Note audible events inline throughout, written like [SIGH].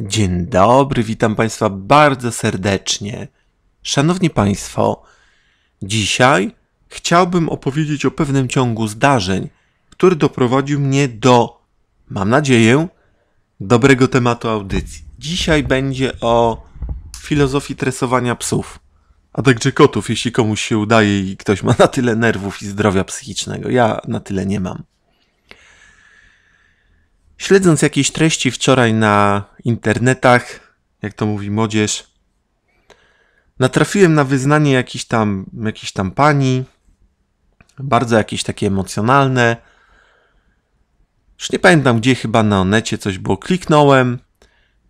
Dzień dobry, witam Państwa bardzo serdecznie. Szanowni Państwo, dzisiaj chciałbym opowiedzieć o pewnym ciągu zdarzeń, który doprowadził mnie do, mam nadzieję, dobrego tematu audycji. Dzisiaj będzie o filozofii tresowania psów, a także kotów, jeśli komuś się udaje i ktoś ma na tyle nerwów i zdrowia psychicznego. Ja na tyle nie mam. Śledząc jakieś treści wczoraj na internetach, jak to mówi młodzież, natrafiłem na wyznanie jakiejś tam, jakiejś tam pani, bardzo jakieś takie emocjonalne. Już nie pamiętam gdzie, chyba na Onecie coś było. Kliknąłem,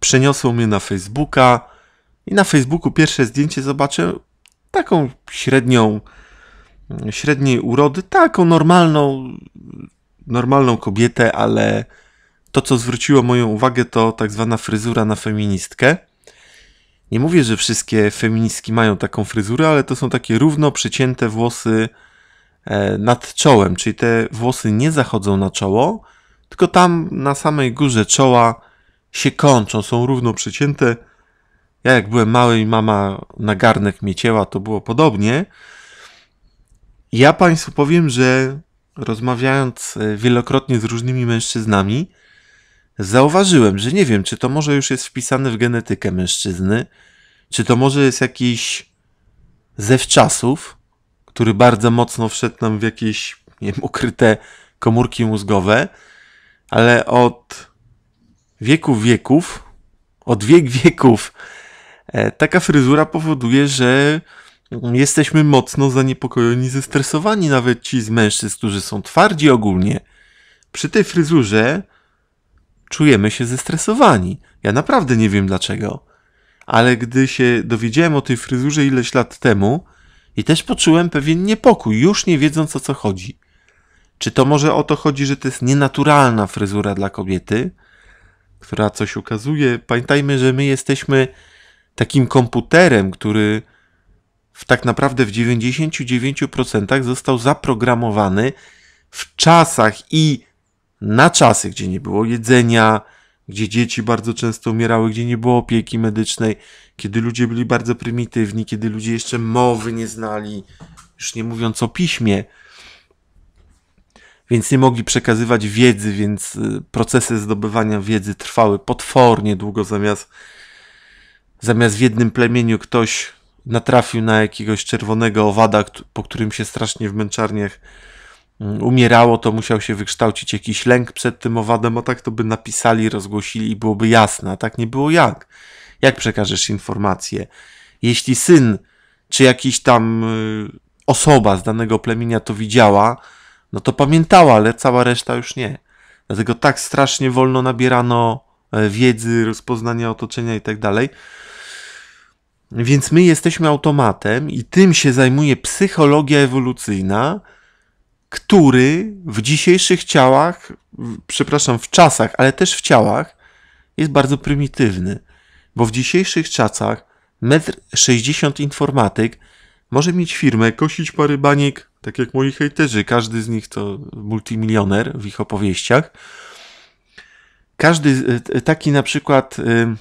przeniosło mnie na Facebooka i na Facebooku pierwsze zdjęcie zobaczę taką średnią, średniej urody, taką normalną, normalną kobietę, ale to, co zwróciło moją uwagę, to tak zwana fryzura na feministkę. Nie mówię, że wszystkie feministki mają taką fryzurę, ale to są takie równo przycięte włosy e, nad czołem, czyli te włosy nie zachodzą na czoło, tylko tam na samej górze czoła się kończą, są równo przycięte. Ja jak byłem mały i mama na garnek mnie cięła, to było podobnie. Ja Państwu powiem, że rozmawiając e, wielokrotnie z różnymi mężczyznami, zauważyłem, że nie wiem, czy to może już jest wpisane w genetykę mężczyzny, czy to może jest jakiś zewczasów, który bardzo mocno wszedł nam w jakieś, nie wiem, ukryte komórki mózgowe, ale od wieków wieków, od wiek wieków, e, taka fryzura powoduje, że jesteśmy mocno zaniepokojeni, zestresowani, nawet ci z mężczyzn, którzy są twardzi ogólnie. Przy tej fryzurze czujemy się zestresowani. Ja naprawdę nie wiem dlaczego. Ale gdy się dowiedziałem o tej fryzurze ileś lat temu, i też poczułem pewien niepokój, już nie wiedząc o co chodzi. Czy to może o to chodzi, że to jest nienaturalna fryzura dla kobiety, która coś ukazuje? Pamiętajmy, że my jesteśmy takim komputerem, który w tak naprawdę w 99% został zaprogramowany w czasach i na czasy, gdzie nie było jedzenia, gdzie dzieci bardzo często umierały, gdzie nie było opieki medycznej, kiedy ludzie byli bardzo prymitywni, kiedy ludzie jeszcze mowy nie znali, już nie mówiąc o piśmie, więc nie mogli przekazywać wiedzy, więc y, procesy zdobywania wiedzy trwały potwornie długo, zamiast, zamiast w jednym plemieniu ktoś natrafił na jakiegoś czerwonego owada, po którym się strasznie w męczarniach Mm, umierało, to musiał się wykształcić jakiś lęk przed tym owadem, a tak to by napisali, rozgłosili i byłoby jasne, a tak nie było jak. Jak przekażesz informację? Jeśli syn czy jakiś tam y, osoba z danego plemienia to widziała, no to pamiętała, ale cała reszta już nie. Dlatego tak strasznie wolno nabierano e, wiedzy, rozpoznania otoczenia i tak dalej. Więc my jesteśmy automatem i tym się zajmuje psychologia ewolucyjna, który w dzisiejszych ciałach, przepraszam, w czasach, ale też w ciałach, jest bardzo prymitywny, bo w dzisiejszych czasach metr 60 informatyk może mieć firmę, kosić pary baniek, tak jak moi hejterzy, każdy z nich to multimilioner w ich opowieściach. Każdy e, taki na przykład e,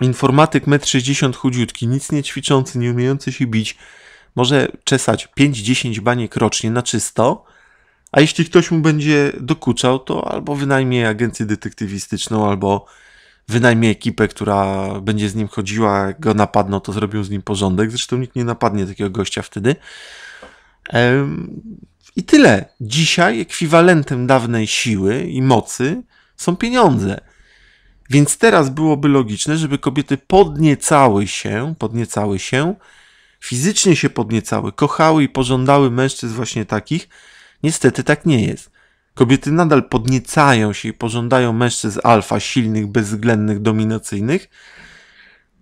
informatyk metr 60 chudziutki, nic nie ćwiczący, nie umiejący się bić, może czesać 5-10 baniek rocznie na czysto, a jeśli ktoś mu będzie dokuczał, to albo wynajmie agencję detektywistyczną, albo wynajmie ekipę, która będzie z nim chodziła, jak go napadną, to zrobią z nim porządek. Zresztą nikt nie napadnie takiego gościa wtedy. I tyle. Dzisiaj ekwiwalentem dawnej siły i mocy są pieniądze. Więc teraz byłoby logiczne, żeby kobiety podniecały się, podniecały się fizycznie się podniecały, kochały i pożądały mężczyzn właśnie takich, niestety tak nie jest. Kobiety nadal podniecają się i pożądają mężczyzn alfa, silnych, bezwzględnych, dominacyjnych.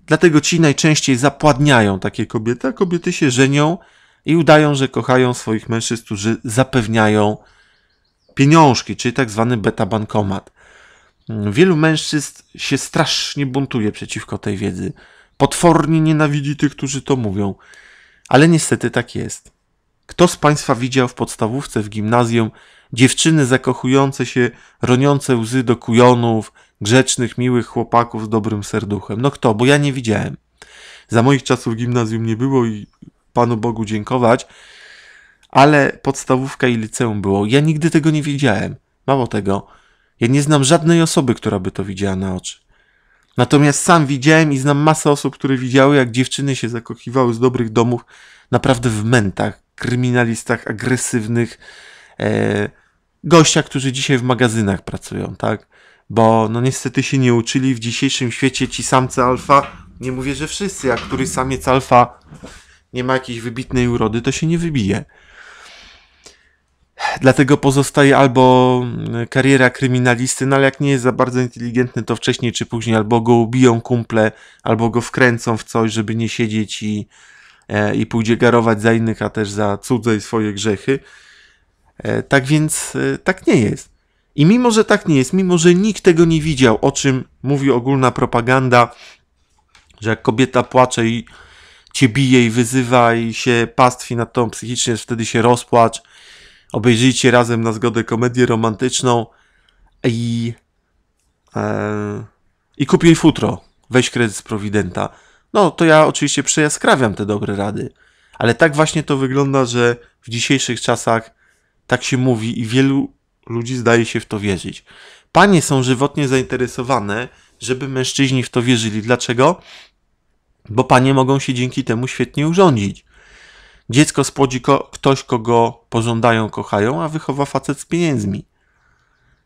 Dlatego ci najczęściej zapładniają takie kobiety, a kobiety się żenią i udają, że kochają swoich mężczyzn, którzy zapewniają pieniążki, czyli tak zwany beta bankomat. Wielu mężczyzn się strasznie buntuje przeciwko tej wiedzy. Potwornie nienawidzi tych, którzy to mówią. Ale niestety tak jest. Kto z Państwa widział w podstawówce, w gimnazjum dziewczyny zakochujące się, roniące łzy do kujonów, grzecznych, miłych chłopaków z dobrym serduchem? No kto? Bo ja nie widziałem. Za moich czasów gimnazjum nie było i Panu Bogu dziękować, ale podstawówka i liceum było. Ja nigdy tego nie widziałem. Mało tego, ja nie znam żadnej osoby, która by to widziała na oczy. Natomiast sam widziałem i znam masę osób, które widziały, jak dziewczyny się zakochiwały z dobrych domów, naprawdę w mentach, kryminalistach, agresywnych, e, gościach, którzy dzisiaj w magazynach pracują, tak? Bo no niestety się nie uczyli w dzisiejszym świecie ci samce alfa, nie mówię, że wszyscy, jak który samiec alfa nie ma jakiejś wybitnej urody, to się nie wybije. Dlatego pozostaje albo mm, kariera kryminalisty, no ale jak nie jest za bardzo inteligentny, to wcześniej czy później albo go ubiją kumple, albo go wkręcą w coś, żeby nie siedzieć i, e, i pójdzie garować za innych, a też za cudze i swoje grzechy. E, tak więc e, tak nie jest. I mimo, że tak nie jest, mimo, że nikt tego nie widział, o czym mówi ogólna propaganda, że jak kobieta płacze i cię bije i wyzywa i się pastwi nad tą psychicznie, wtedy się rozpłacz, Obejrzyjcie razem na zgodę komedię romantyczną i, e, i kup jej futro. Weź kredyt z Prowidenta. No, to ja oczywiście przejaskrawiam te dobre rady. Ale tak właśnie to wygląda, że w dzisiejszych czasach tak się mówi i wielu ludzi zdaje się w to wierzyć. Panie są żywotnie zainteresowane, żeby mężczyźni w to wierzyli. Dlaczego? Bo panie mogą się dzięki temu świetnie urządzić. Dziecko spłodzi ko ktoś, kogo pożądają, kochają, a wychowa facet z pieniędzmi.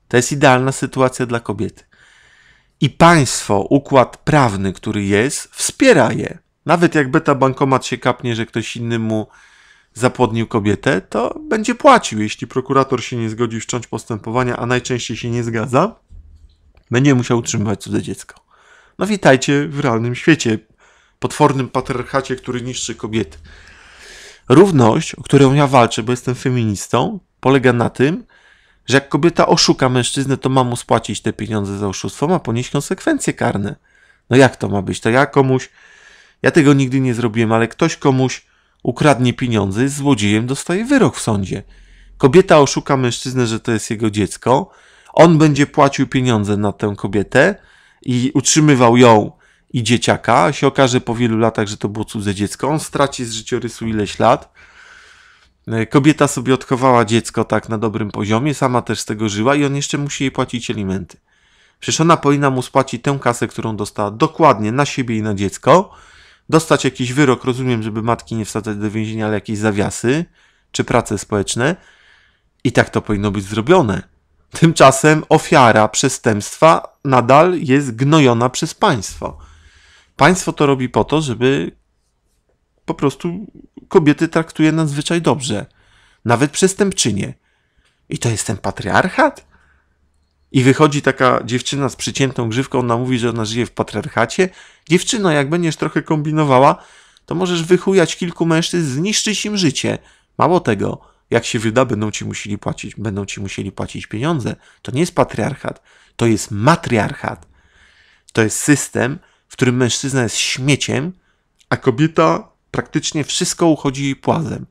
To jest idealna sytuacja dla kobiety. I państwo, układ prawny, który jest, wspiera je. Nawet jak beta bankomat się kapnie, że ktoś inny mu zapłodnił kobietę, to będzie płacił. Jeśli prokurator się nie zgodzi wszcząć postępowania, a najczęściej się nie zgadza, będzie musiał utrzymywać cudze dziecko. No witajcie w realnym świecie, potwornym patriarchacie, który niszczy kobiety. Równość, o którą ja walczę, bo jestem feministą, polega na tym, że jak kobieta oszuka mężczyznę, to ma mu spłacić te pieniądze za oszustwo, ma ponieść konsekwencje karne. No jak to ma być? To ja komuś, ja tego nigdy nie zrobiłem, ale ktoś komuś ukradnie pieniądze, jest złodziejem, dostaje wyrok w sądzie. Kobieta oszuka mężczyznę, że to jest jego dziecko, on będzie płacił pieniądze na tę kobietę i utrzymywał ją i dzieciaka, się okaże po wielu latach, że to było cudze dziecko, on straci z życiorysu ileś lat. E, kobieta sobie odchowała dziecko tak na dobrym poziomie, sama też z tego żyła i on jeszcze musi jej płacić alimenty. Przecież ona powinna mu spłacić tę kasę, którą dostała dokładnie na siebie i na dziecko, dostać jakiś wyrok, rozumiem, żeby matki nie wsadzać do więzienia, ale jakieś zawiasy czy prace społeczne. I tak to powinno być zrobione. Tymczasem ofiara przestępstwa nadal jest gnojona przez państwo. Państwo to robi po to, żeby po prostu kobiety traktuje nadzwyczaj dobrze. Nawet przestępczynie. I to jest ten patriarchat? I wychodzi taka dziewczyna z przyciętą grzywką, ona mówi, że ona żyje w patriarchacie. Dziewczyno, jak będziesz trochę kombinowała, to możesz wychujać kilku mężczyzn, zniszczyć im życie. Mało tego, jak się wyda, będą ci musieli płacić, będą ci musieli płacić pieniądze. To nie jest patriarchat, to jest matriarchat. To jest system, którym mężczyzna jest śmieciem, a kobieta praktycznie wszystko uchodzi jej płazem.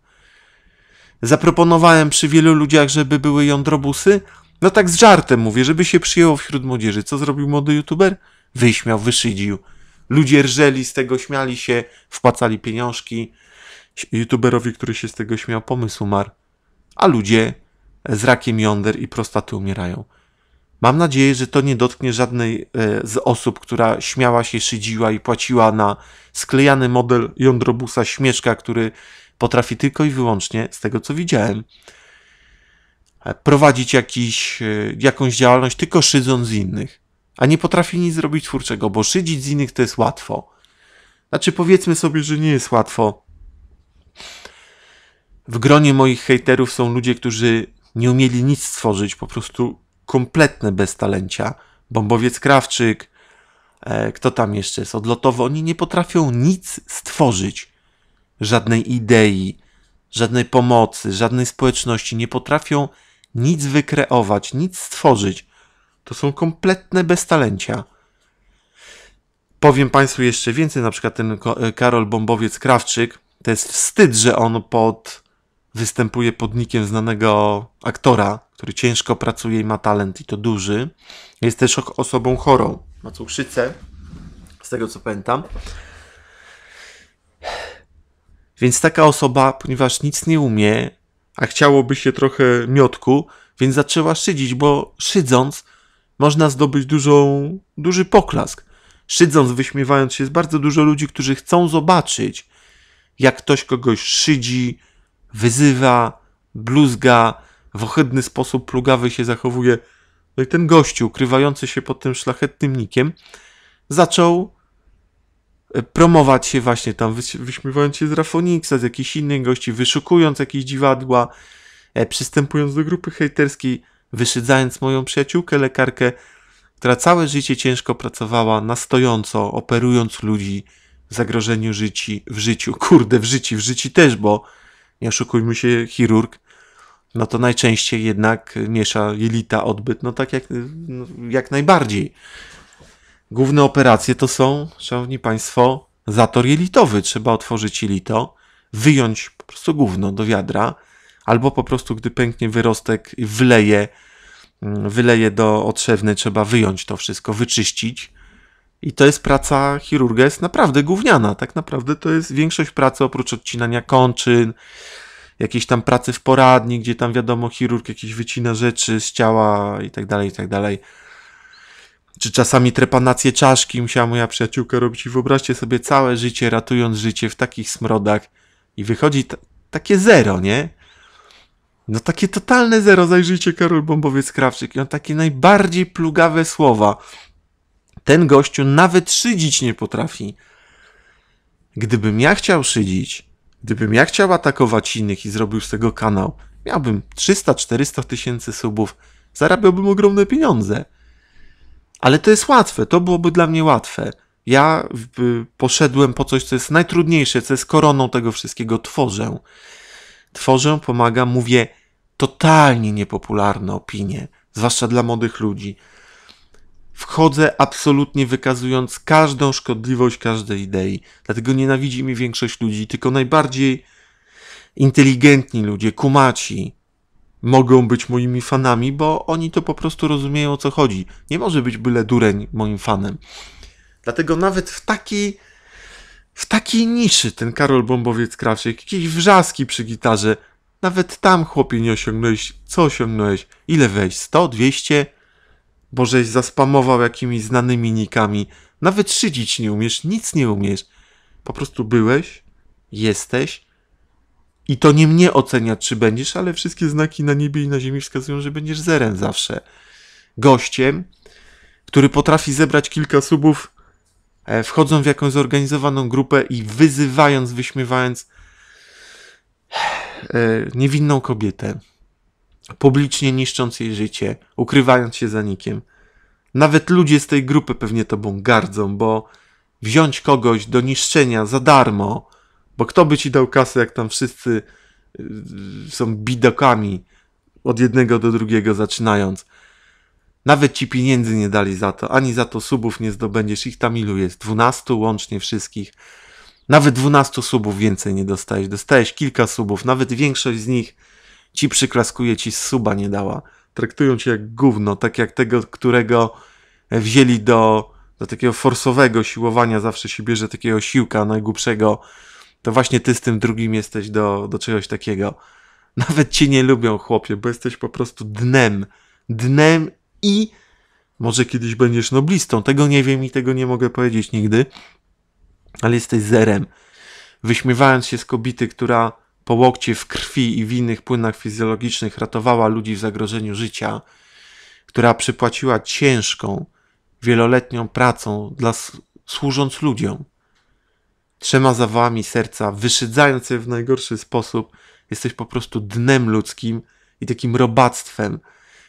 Zaproponowałem przy wielu ludziach, żeby były jądrobusy. No tak z żartem mówię, żeby się przyjęło wśród młodzieży. Co zrobił młody youtuber? Wyśmiał, wyszydził. Ludzie rżeli z tego, śmiali się, wpłacali pieniążki. Youtuberowi, który się z tego śmiał, pomysł umarł. A ludzie z rakiem jąder i prostaty umierają. Mam nadzieję, że to nie dotknie żadnej e, z osób, która śmiała się, szydziła i płaciła na sklejany model jądrobusa śmieszka, który potrafi tylko i wyłącznie, z tego co widziałem, e, prowadzić jakiś, e, jakąś działalność tylko szydząc z innych, a nie potrafi nic zrobić twórczego, bo szydzić z innych to jest łatwo. Znaczy, powiedzmy sobie, że nie jest łatwo. W gronie moich hejterów są ludzie, którzy nie umieli nic stworzyć, po prostu kompletne beztalencia. Bombowiec Krawczyk, e, kto tam jeszcze jest odlotowy, oni nie potrafią nic stworzyć. Żadnej idei, żadnej pomocy, żadnej społeczności. Nie potrafią nic wykreować, nic stworzyć. To są kompletne beztalencia. Powiem Państwu jeszcze więcej, na przykład ten e, Karol Bombowiec Krawczyk. To jest wstyd, że on pod, występuje pod nikiem znanego aktora, który ciężko pracuje i ma talent i to duży. Jest też osobą chorą. Ma cukrzycę, z tego co pamiętam. Więc taka osoba, ponieważ nic nie umie, a chciałoby się trochę miotku, więc zaczęła szydzić, bo szydząc można zdobyć dużą, duży poklask. Szydząc, wyśmiewając się, jest bardzo dużo ludzi, którzy chcą zobaczyć, jak ktoś kogoś szydzi, wyzywa, bluzga, ohydny sposób plugawy się zachowuje. No i ten gościu, ukrywający się pod tym szlachetnym nikiem, zaczął e, promować się właśnie tam, wyśmiewając się z Rafoniksa, z jakichś innych gości, wyszukując jakieś dziwadła, e, przystępując do grupy hejterskiej, wyszydzając moją przyjaciółkę lekarkę, która całe życie ciężko pracowała na stojąco, operując ludzi w zagrożeniu życi, w życiu, kurde, w życiu, w życiu też, bo nie oszukujmy się, chirurg no to najczęściej jednak miesza jelita odbyt, no tak jak, no, jak najbardziej. Główne operacje to są, szanowni państwo, zator jelitowy. Trzeba otworzyć jelito, wyjąć po prostu gówno do wiadra, albo po prostu, gdy pęknie wyrostek, wyleje, mm, wyleje do otrzewny, trzeba wyjąć to wszystko, wyczyścić. I to jest praca chirurga, jest naprawdę gówniana. Tak naprawdę to jest większość pracy oprócz odcinania kończyn, jakiejś tam pracy w poradni, gdzie tam wiadomo, chirurg jakieś wycina rzeczy z ciała i tak dalej, i tak dalej. Czy czasami trepanację czaszki musiała moja przyjaciółka robić i wyobraźcie sobie całe życie ratując życie w takich smrodach i wychodzi takie zero, nie? No takie totalne zero, zajrzyjcie Karol Bombowiec-Krawczyk i on takie najbardziej plugawe słowa. Ten gościu nawet szydzić nie potrafi. Gdybym ja chciał szydzić, Gdybym ja chciał atakować innych i zrobił z tego kanał, miałbym 300-400 tysięcy subów, zarabiałbym ogromne pieniądze. Ale to jest łatwe, to byłoby dla mnie łatwe. Ja poszedłem po coś, co jest najtrudniejsze, co jest koroną tego wszystkiego. Tworzę. Tworzę, pomagam, mówię totalnie niepopularne opinie, zwłaszcza dla młodych ludzi wchodzę absolutnie wykazując każdą szkodliwość każdej idei. Dlatego nienawidzi mi większość ludzi, tylko najbardziej inteligentni ludzie, kumaci, mogą być moimi fanami, bo oni to po prostu rozumieją o co chodzi. Nie może być byle dureń moim fanem. Dlatego nawet w takiej w takiej niszy ten Karol Bombowiec Krawczyk, jakieś wrzaski przy gitarze, nawet tam chłopie nie osiągnąłeś, co osiągnąłeś, ile wejść, 100, 200, bo zaspamował jakimiś znanymi nikami. Nawet szydzić nie umiesz, nic nie umiesz. Po prostu byłeś, jesteś i to nie mnie ocenia, czy będziesz, ale wszystkie znaki na niebie i na ziemi wskazują, że będziesz zerem zawsze. Gościem, który potrafi zebrać kilka subów, e, wchodząc w jakąś zorganizowaną grupę i wyzywając, wyśmiewając e, niewinną kobietę publicznie niszcząc jej życie, ukrywając się za nikiem. Nawet ludzie z tej grupy pewnie tobą gardzą, bo wziąć kogoś do niszczenia za darmo, bo kto by ci dał kasę, jak tam wszyscy y, są bidokami od jednego do drugiego zaczynając. Nawet ci pieniędzy nie dali za to, ani za to subów nie zdobędziesz. Ich tam ilu jest? 12 łącznie wszystkich. Nawet 12 subów więcej nie dostajesz. Dostajesz kilka subów, nawet większość z nich ci przyklaskuje, ci suba nie dała. Traktują cię jak gówno, tak jak tego, którego wzięli do, do takiego forsowego siłowania, zawsze się bierze takiego siłka najgłupszego, to właśnie ty z tym drugim jesteś do, do czegoś takiego. [LAUGHS] Nawet cię nie lubią, chłopie, bo jesteś po prostu dnem. Dnem i może kiedyś będziesz noblistą. Tego nie wiem i tego nie mogę powiedzieć nigdy, ale jesteś zerem. Wyśmiewając się z kobity, która po łokcie w krwi i w innych płynach fizjologicznych ratowała ludzi w zagrożeniu życia, która przypłaciła ciężką, wieloletnią pracą dla służąc ludziom. Trzema zawałami serca, wyszydzając je w najgorszy sposób, jesteś po prostu dnem ludzkim i takim robactwem,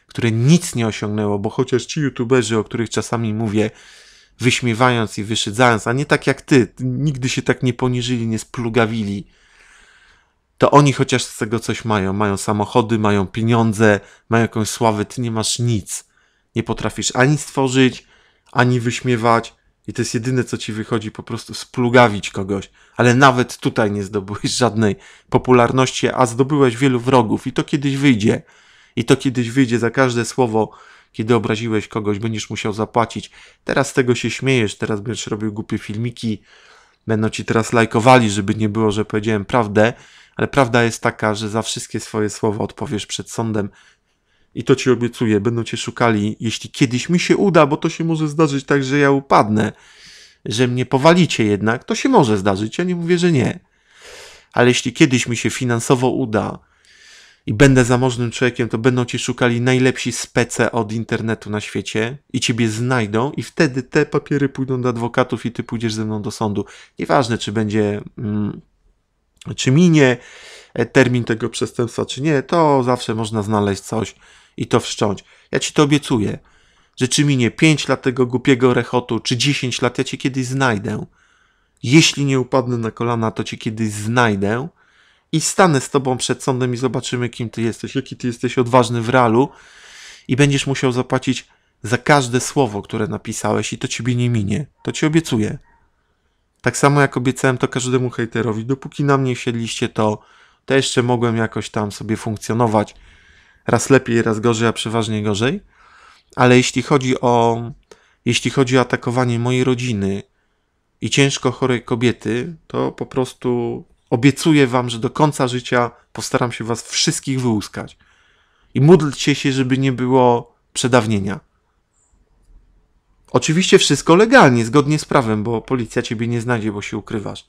które nic nie osiągnęło, bo chociaż ci youtuberzy, o których czasami mówię, wyśmiewając i wyszydzając, a nie tak jak ty, nigdy się tak nie poniżyli, nie splugawili, to oni chociaż z tego coś mają. Mają samochody, mają pieniądze, mają jakąś sławę, ty nie masz nic. Nie potrafisz ani stworzyć, ani wyśmiewać. I to jest jedyne, co ci wychodzi, po prostu splugawić kogoś. Ale nawet tutaj nie zdobyłeś [LAUGHS] żadnej popularności, a zdobyłeś wielu wrogów. I to kiedyś wyjdzie. I to kiedyś wyjdzie za każde słowo, kiedy obraziłeś kogoś, będziesz musiał zapłacić. Teraz z tego się śmiejesz, teraz będziesz robił głupie filmiki. Będą ci teraz lajkowali, żeby nie było, że powiedziałem prawdę ale prawda jest taka, że za wszystkie swoje słowa odpowiesz przed sądem. I to ci obiecuję, będą cię szukali, jeśli kiedyś mi się uda, bo to się może zdarzyć tak, że ja upadnę, że mnie powalicie jednak, to się może zdarzyć, ja nie mówię, że nie. Ale jeśli kiedyś mi się finansowo uda i będę zamożnym człowiekiem, to będą cię szukali najlepsi spece od internetu na świecie i ciebie znajdą i wtedy te papiery pójdą do adwokatów i ty pójdziesz ze mną do sądu. Nieważne, czy będzie... Mm, czy minie e, termin tego przestępstwa, czy nie, to zawsze można znaleźć coś i to wszcząć. Ja ci to obiecuję, że czy minie 5 lat tego głupiego rechotu, czy 10 lat, ja cię kiedyś znajdę. Jeśli nie upadnę na kolana, to cię kiedyś znajdę i stanę z tobą przed sądem i zobaczymy, kim ty jesteś, jaki ty jesteś odważny w realu i będziesz musiał zapłacić za każde słowo, które napisałeś i to ciebie nie minie. To ci obiecuję. Tak samo jak obiecałem to każdemu hejterowi, dopóki na mnie siedliście, to, to jeszcze mogłem jakoś tam sobie funkcjonować. Raz lepiej, raz gorzej, a przeważnie gorzej. Ale jeśli chodzi o, jeśli chodzi o atakowanie mojej rodziny i ciężko chorej kobiety, to po prostu obiecuję wam, że do końca życia postaram się was wszystkich wyłuskać. I módlcie się, żeby nie było przedawnienia. Oczywiście wszystko legalnie, zgodnie z prawem, bo policja ciebie nie znajdzie, bo się ukrywasz.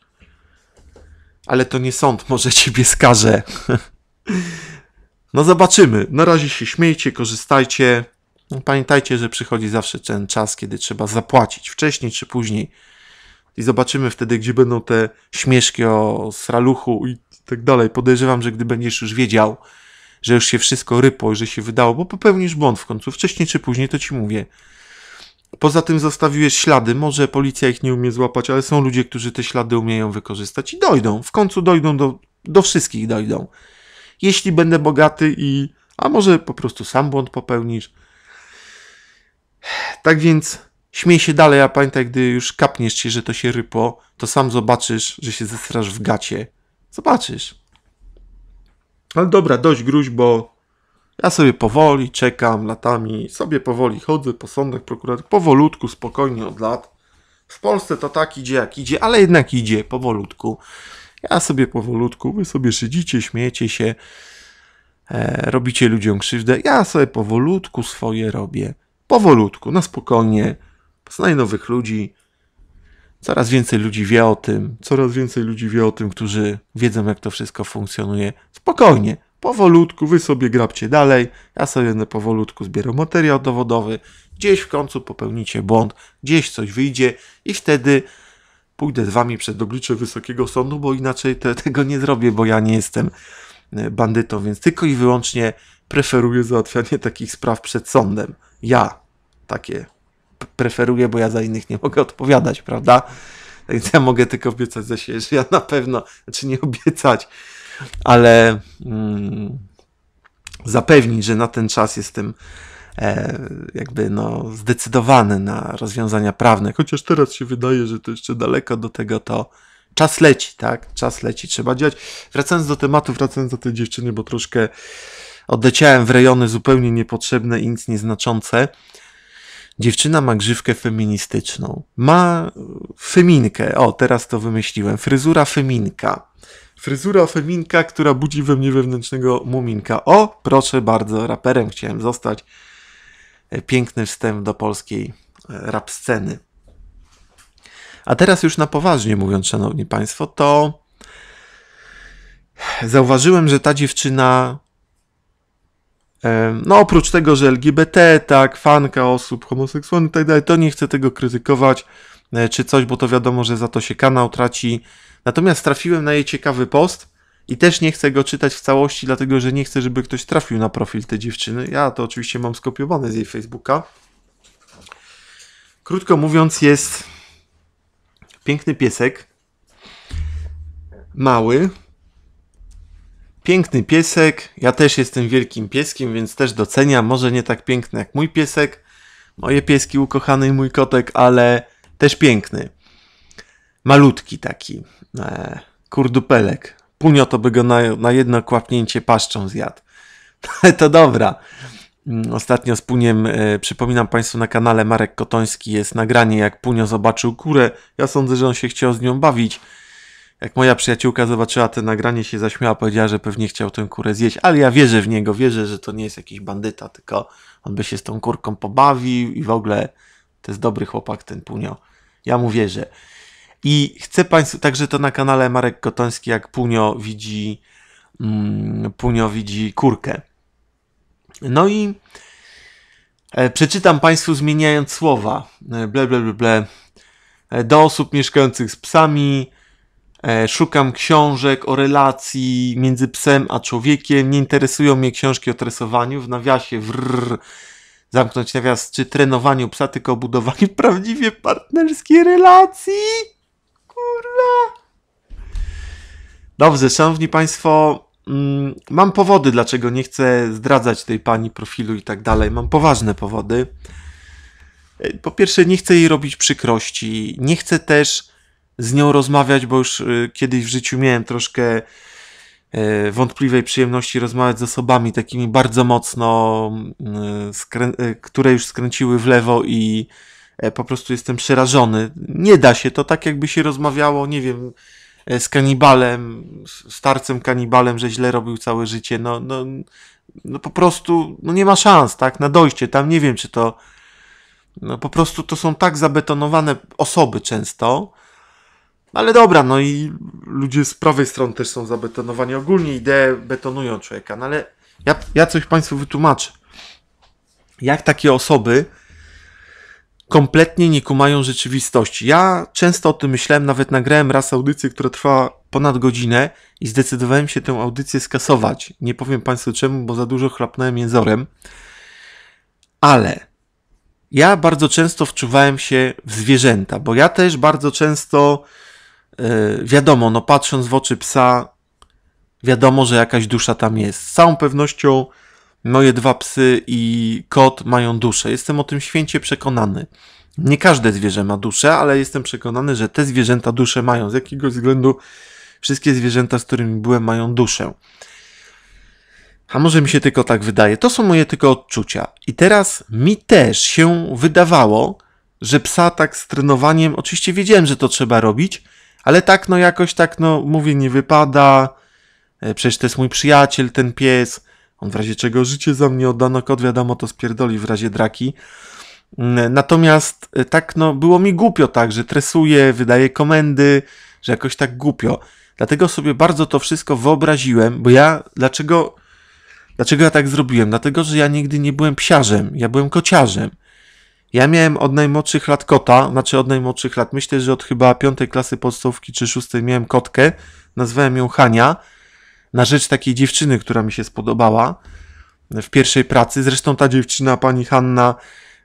Ale to nie sąd, może ciebie skaże. [LAUGHS] no zobaczymy. Na razie się śmiejcie, korzystajcie. pamiętajcie, że przychodzi zawsze ten czas, kiedy trzeba zapłacić, wcześniej czy później. I zobaczymy wtedy, gdzie będą te śmieszki o sraluchu i tak dalej. Podejrzewam, że gdy będziesz już wiedział, że już się wszystko rypło, że się wydało, bo popełnisz błąd w końcu, wcześniej czy później, to ci mówię. Poza tym zostawiłeś ślady, może policja ich nie umie złapać, ale są ludzie, którzy te ślady umieją wykorzystać i dojdą, w końcu dojdą do, do wszystkich dojdą. Jeśli będę bogaty i... a może po prostu sam błąd popełnisz. Tak więc śmiej się dalej, a pamiętaj, gdy już kapniesz się, że to się rypło, to sam zobaczysz, że się zestrasz w gacie. Zobaczysz. Ale dobra, dość gruź, bo ja sobie powoli czekam latami, sobie powoli chodzę po sądach prokuratorów, powolutku, spokojnie od lat. W Polsce to tak idzie jak idzie, ale jednak idzie, powolutku. Ja sobie powolutku, wy sobie szydzicie, śmiecie się, e, robicie ludziom krzywdę. Ja sobie powolutku swoje robię. Powolutku, na spokojnie. Poznaję nowych ludzi. Coraz więcej ludzi wie o tym, coraz więcej ludzi wie o tym, którzy wiedzą, jak to wszystko funkcjonuje. Spokojnie powolutku, wy sobie grabcie dalej, ja sobie będę powolutku zbieram materiał dowodowy, gdzieś w końcu popełnicie błąd, gdzieś coś wyjdzie i wtedy pójdę z wami przed oblicze Wysokiego Sądu, bo inaczej te, [LAUGHS] tego nie zrobię, bo ja nie jestem e, bandytą, więc tylko i wyłącznie preferuję załatwianie takich spraw przed sądem. Ja takie preferuję, bo ja za innych nie mogę odpowiadać, prawda? Więc ja mogę tylko obiecać za siebie, że ja na pewno, znaczy nie obiecać, ale mm, zapewnić, że na ten czas jestem e, jakby no, zdecydowany na rozwiązania prawne, chociaż teraz się wydaje, że to jeszcze daleko do tego, to czas leci, tak? Czas leci, trzeba działać. Wracając do tematu, wracając do tej dziewczyny, bo troszkę odleciałem w rejony zupełnie niepotrzebne i nic nieznaczące. Dziewczyna ma grzywkę feministyczną. Ma feminkę. O, teraz to wymyśliłem. Fryzura feminka. Fryzura feminka, która budzi we mnie wewnętrznego muminka. O, proszę bardzo, raperem chciałem zostać. E, piękny wstęp do polskiej e, rap sceny. A teraz już na poważnie mówiąc, szanowni państwo, to zauważyłem, że ta dziewczyna e, no oprócz tego, że LGBT, tak, fanka osób homoseksualnych i tak dalej, to nie chcę tego krytykować czy coś, bo to wiadomo, że za to się kanał traci, Natomiast trafiłem na jej ciekawy post i też nie chcę go czytać w całości, dlatego że nie chcę, żeby ktoś trafił na profil tej dziewczyny. Ja to oczywiście mam skopiowane z jej Facebooka. Krótko mówiąc, jest piękny piesek. Mały. Piękny piesek. Ja też jestem wielkim pieskiem, więc też doceniam. Może nie tak piękny jak mój piesek. Moje pieski ukochany i mój kotek, ale też piękny malutki taki e, kurdupelek. Punio to by go na, na jedno kłapnięcie paszczą zjadł. [LAUGHS] to dobra. Mm, ostatnio z Puniem, e, przypominam Państwu, na kanale Marek Kotoński jest nagranie, jak Punio zobaczył kurę. Ja sądzę, że on się chciał z nią bawić. Jak moja przyjaciółka zobaczyła to nagranie, się zaśmiała, powiedziała, że pewnie chciał tę kurę zjeść, ale ja wierzę w niego, wierzę, że to nie jest jakiś bandyta, tylko on by się z tą kurką pobawił i w ogóle to jest dobry chłopak ten Punio. Ja mu wierzę. I chcę Państwu, także to na kanale Marek Kotoński, jak Punio widzi, mm, Punio widzi kurkę. No i e, przeczytam Państwu zmieniając słowa. E, ble, ble, ble, ble. E, do osób mieszkających z psami, e, Szukam książek o relacji między psem a człowiekiem. Nie interesują mnie książki o tresowaniu, w nawiasie, wrr, zamknąć nawias, czy trenowaniu psa, tylko o budowaniu [LAUGHS] prawdziwie partnerskiej relacji. Kurwa. Dobrze, szanowni państwo, mm, mam powody, dlaczego nie chcę zdradzać tej pani profilu i tak dalej. Mam poważne powody. E, po pierwsze, nie chcę jej robić przykrości. Nie chcę też z nią rozmawiać, bo już e, kiedyś w życiu miałem troszkę e, wątpliwej przyjemności rozmawiać z osobami takimi bardzo mocno, mm, które już skręciły w lewo i E, po prostu jestem przerażony. Nie da się, to tak jakby się rozmawiało, nie wiem, e, z kanibalem, starcem kanibalem, że źle robił całe życie. No, no, no po prostu no nie ma szans, tak, na dojście. Tam nie wiem, czy to. No po prostu to są tak zabetonowane osoby często. Ale dobra, no i ludzie z prawej strony też są zabetonowani. Ogólnie idee betonują człowieka, no ale ja, ja coś Państwu wytłumaczę. Jak takie osoby kompletnie nie kumają rzeczywistości. Ja często o tym myślałem, nawet nagrałem raz audycję, która trwała ponad godzinę i zdecydowałem się tę audycję skasować. Nie powiem Państwu czemu, bo za dużo chlapnąłem jęzorem. Ale ja bardzo często wczuwałem się w zwierzęta, bo ja też bardzo często, yy, wiadomo, no patrząc w oczy psa, wiadomo, że jakaś dusza tam jest. Z całą pewnością Moje dwa psy i kot mają duszę. Jestem o tym święcie przekonany. Nie każde zwierzę ma duszę, ale jestem przekonany, że te zwierzęta duszę mają. Z jakiegoś względu wszystkie zwierzęta, z którymi byłem, mają duszę. A może mi się tylko tak wydaje? To są moje tylko odczucia. I teraz mi też się wydawało, że psa tak z trenowaniem, oczywiście wiedziałem, że to trzeba robić, ale tak no jakoś tak no mówię, nie wypada, e, przecież to jest mój przyjaciel, ten pies. On w razie czego życie za mnie oddano, kot wiadomo to spierdoli w razie draki. Mm, natomiast y, tak, no, było mi głupio tak, że tresuje, wydaje komendy, że jakoś tak głupio. Dlatego sobie bardzo to wszystko wyobraziłem, bo ja, dlaczego, dlaczego ja tak zrobiłem? Dlatego, że ja nigdy nie byłem psiarzem, ja byłem kociarzem. Ja miałem od najmłodszych lat kota, znaczy od najmłodszych lat, myślę, że od chyba piątej klasy podstawki czy szóstej miałem kotkę, nazwałem ją Hania na rzecz takiej dziewczyny, która mi się spodobała w pierwszej pracy. Zresztą ta dziewczyna, pani Hanna,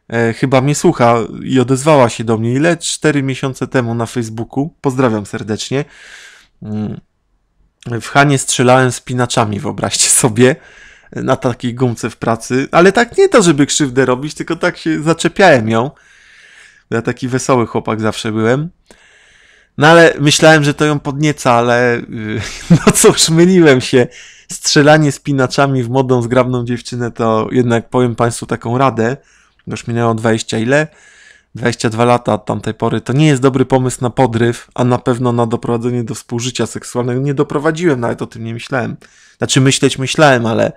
e, chyba mnie słucha i odezwała się do mnie ile cztery miesiące temu na Facebooku. Pozdrawiam serdecznie. Mm. W Hanie strzelałem spinaczami, wyobraźcie sobie, na takiej gumce w pracy, ale tak nie to, żeby krzywdę robić, tylko tak się zaczepiałem ją. Ja taki wesoły chłopak zawsze byłem. No ale myślałem, że to ją podnieca, ale y, [LAUGHS] no cóż, myliłem się. Strzelanie spinaczami w młodą, zgrabną dziewczynę to jednak powiem Państwu taką radę. Już minęło 20 ile? 22 lata od tamtej pory. To nie jest dobry pomysł na podryw, a na pewno na doprowadzenie do współżycia seksualnego. Nie doprowadziłem, nawet o tym nie myślałem. Znaczy myśleć myślałem, ale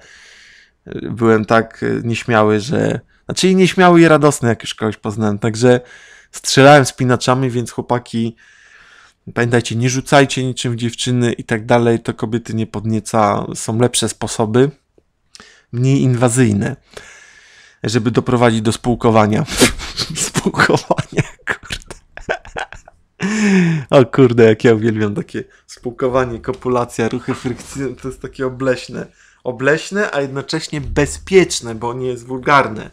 y, byłem tak y, nieśmiały, że... Znaczy nieśmiały i radosny, jak już kogoś poznałem. Także strzelałem spinaczami, więc chłopaki Pamiętajcie, nie rzucajcie niczym w dziewczyny i tak dalej, to kobiety nie podnieca, są lepsze sposoby, mniej inwazyjne, żeby doprowadzić do spółkowania. [LAUGHS] spółkowania, kurde. o kurde, jak ja uwielbiam takie spółkowanie, kopulacja, ruchy frykcyjne, to jest takie obleśne. Obleśne, a jednocześnie bezpieczne, bo nie jest wulgarne.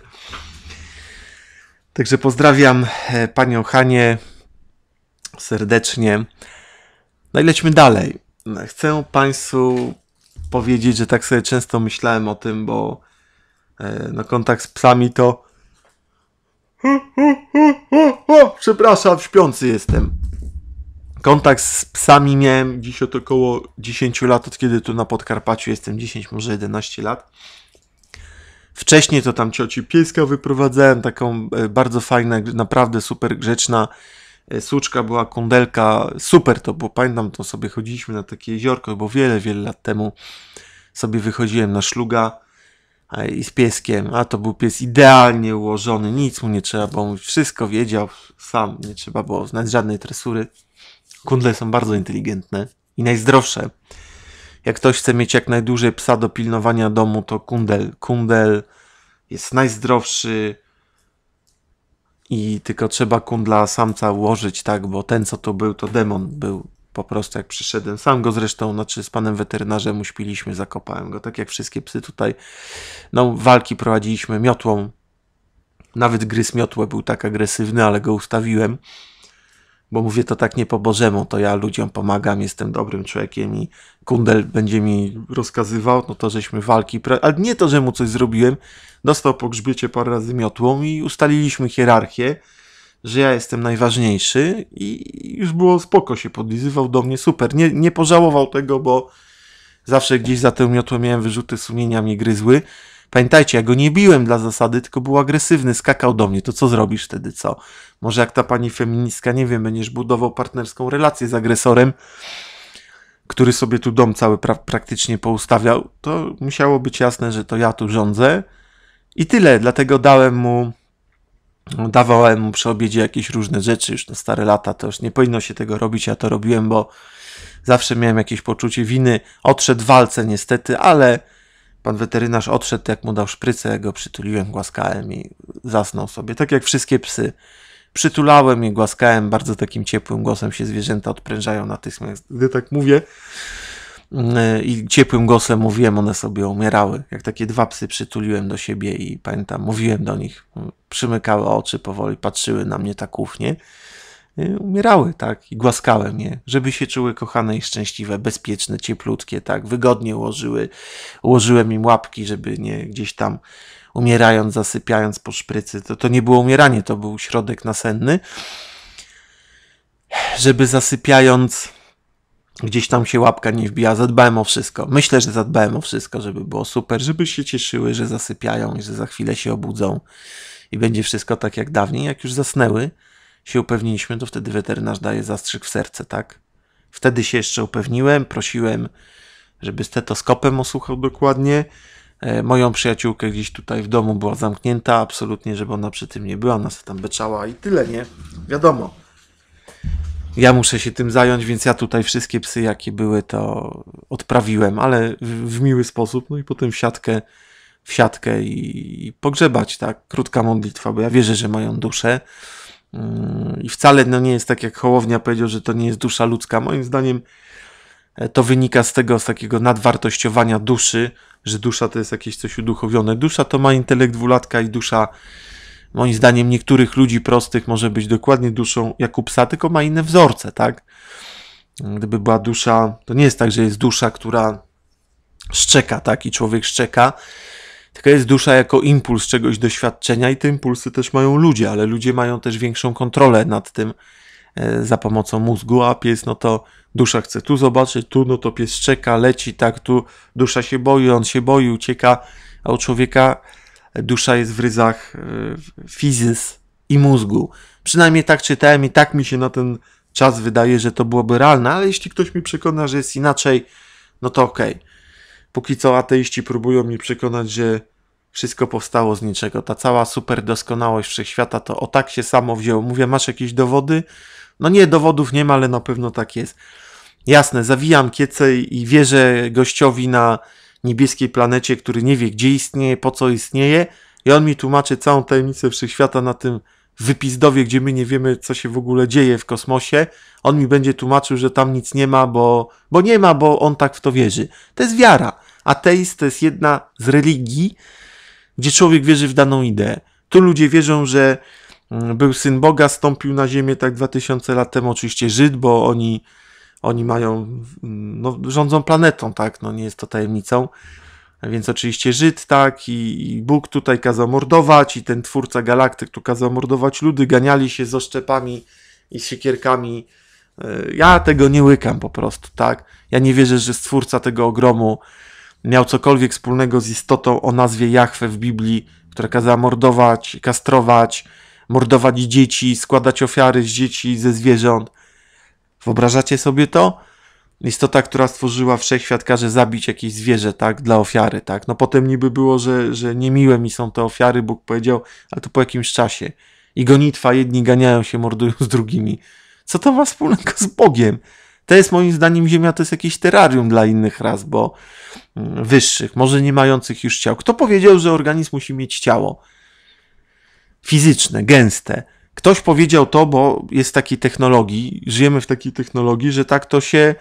Także pozdrawiam e, panią Hanie, serdecznie. No i lećmy dalej. Chcę Państwu powiedzieć, że tak sobie często myślałem o tym, bo e, no, kontakt z psami to. [LAUGHS] Przepraszam, śpiący jestem. Kontakt z psami miałem dziś od około 10 lat, od kiedy tu na Podkarpaciu jestem 10, może 11 lat. Wcześniej to tam cioci pieska wyprowadzałem, taką e, bardzo fajną, naprawdę super grzeczna E, Słuczka była Kundelka, super to bo pamiętam to sobie chodziliśmy na takie jeziorko, bo wiele, wiele lat temu sobie wychodziłem na szluga i z pieskiem, a to był pies idealnie ułożony, nic mu nie trzeba było mówić, wszystko wiedział sam, nie trzeba było znać żadnej tresury. Kundle są bardzo inteligentne i najzdrowsze. Jak ktoś chce mieć jak najdłużej psa do pilnowania domu, to kundel. Kundel jest najzdrowszy, i tylko trzeba kundla samca ułożyć, tak, bo ten co to był, to demon był po prostu jak przyszedłem, sam go zresztą, znaczy z panem weterynarzem uśpiliśmy, zakopałem go, tak jak wszystkie psy tutaj, no walki prowadziliśmy miotłą, nawet gryz miotłę był tak agresywny, ale go ustawiłem, bo mówię to tak nie po Bożemu, to ja ludziom pomagam, jestem dobrym człowiekiem i kundel będzie mi rozkazywał, no to żeśmy walki, ale nie to, że mu coś zrobiłem, dostał po grzbiecie parę razy miotłą i ustaliliśmy hierarchię, że ja jestem najważniejszy i już było spoko, się podlizywał do mnie, super, nie, nie pożałował tego, bo zawsze gdzieś za tę miotłę miałem wyrzuty sumienia, mnie gryzły, Pamiętajcie, ja go nie biłem dla zasady, tylko był agresywny, skakał do mnie. To co zrobisz wtedy, co? Może jak ta pani feministka, nie wiem, będziesz budował partnerską relację z agresorem, który sobie tu dom cały pra praktycznie poustawiał, to musiało być jasne, że to ja tu rządzę. I tyle, dlatego dałem mu, dawałem mu przy obiedzie jakieś różne rzeczy, już na stare lata, to już nie powinno się tego robić, ja to robiłem, bo zawsze miałem jakieś poczucie winy. Odszedł w walce niestety, ale Pan weterynarz odszedł, jak mu dał szprycę, go przytuliłem, głaskałem i zasnął sobie. Tak jak wszystkie psy. Przytulałem i głaskałem, bardzo takim ciepłym głosem się zwierzęta odprężają natychmiast, gdy tak mówię. Mm, I ciepłym głosem mówiłem, one sobie umierały. Jak takie dwa psy przytuliłem do siebie i pamiętam, mówiłem do nich, przymykały oczy powoli, patrzyły na mnie tak ufnie. Y, umierały, tak, i głaskałem je, żeby się czuły kochane i szczęśliwe, bezpieczne, cieplutkie, tak, wygodnie ułożyły, ułożyłem im łapki, żeby nie gdzieś tam umierając, zasypiając po szprycy, to, to nie było umieranie, to był środek nasenny, żeby zasypiając gdzieś tam się łapka nie wbija, zadbałem o wszystko. Myślę, że zadbałem o wszystko, żeby było super, żeby się cieszyły, że zasypiają i że za chwilę się obudzą i będzie wszystko tak jak dawniej, jak już zasnęły, się upewniliśmy, to wtedy weterynarz daje zastrzyk w serce, tak? Wtedy się jeszcze upewniłem, prosiłem, żeby stetoskopem osłuchał dokładnie. E, moją przyjaciółkę gdzieś tutaj w domu była zamknięta, absolutnie, żeby ona przy tym nie była, ona tam beczała i tyle, nie? Wiadomo. Ja muszę się tym zająć, więc ja tutaj wszystkie psy, jakie były, to odprawiłem, ale w, w miły sposób, no i potem w siatkę, w siatkę i, i pogrzebać, tak? Krótka modlitwa, bo ja wierzę, że mają duszę. I wcale no, nie jest tak, jak Hołownia powiedział, że to nie jest dusza ludzka. Moim zdaniem e, to wynika z tego, z takiego nadwartościowania duszy, że dusza to jest jakieś coś uduchowione. Dusza to ma intelekt dwulatka i dusza, moim zdaniem, niektórych ludzi prostych może być dokładnie duszą jak u psa, tylko ma inne wzorce, tak? Gdyby była dusza, to nie jest tak, że jest dusza, która szczeka, tak? I człowiek szczeka, tylko jest dusza jako impuls czegoś doświadczenia i te impulsy też mają ludzie, ale ludzie mają też większą kontrolę nad tym e, za pomocą mózgu, a pies, no to dusza chce tu zobaczyć, tu, no to pies czeka, leci, tak, tu dusza się boi, on się boi, ucieka, a u człowieka dusza jest w ryzach e, fizys i mózgu. Przynajmniej tak czytałem i tak mi się na ten czas wydaje, że to byłoby realne, ale jeśli ktoś mi przekona, że jest inaczej, no to okej. Okay. Póki co ateiści próbują mnie przekonać, że wszystko powstało z niczego. Ta cała super doskonałość wszechświata to o tak się samo wzięło. Mówię, masz jakieś dowody? No nie, dowodów nie ma, ale na pewno tak jest. Jasne, zawijam kiece i wierzę gościowi na niebieskiej planecie, który nie wie, gdzie istnieje, po co istnieje, i on mi tłumaczy całą tajemnicę wszechświata na tym wypizdowie, gdzie my nie wiemy, co się w ogóle dzieje w kosmosie. On mi będzie tłumaczył, że tam nic nie ma, bo, bo nie ma, bo on tak w to wierzy. To jest wiara. Ateizm to jest jedna z religii, gdzie człowiek wierzy w daną ideę. Tu ludzie wierzą, że mm, był syn Boga, stąpił na ziemię tak 2000 lat temu, oczywiście Żyd, bo oni, oni mają, mm, no, rządzą planetą, tak, no nie jest to tajemnicą. więc oczywiście Żyd, tak, i, i, Bóg tutaj kazał mordować, i ten twórca galaktyk tu kazał mordować ludy, ganiali się z oszczepami i siekierkami. E, ja tego nie łykam po prostu, tak. Ja nie wierzę, że stwórca tego ogromu miał cokolwiek wspólnego z istotą o nazwie Jahwe w Biblii, która kazała mordować, kastrować, mordować dzieci, składać ofiary z dzieci, ze zwierząt. Wyobrażacie sobie to? Istota, która stworzyła wszechświat, każe zabić jakieś zwierzę, tak, dla ofiary, tak. No potem niby było, że, że niemiłe mi są te ofiary, Bóg powiedział, ale to po jakimś czasie. I gonitwa, jedni ganiają się, mordują z drugimi. Co to ma wspólnego z Bogiem? To jest moim zdaniem Ziemia, to jest jakieś terrarium dla innych raz, bo mm, wyższych, może nie mających już ciał. Kto powiedział, że organizm musi mieć ciało? Fizyczne, gęste. Ktoś powiedział to, bo jest w takiej technologii, żyjemy w takiej technologii, że tak to się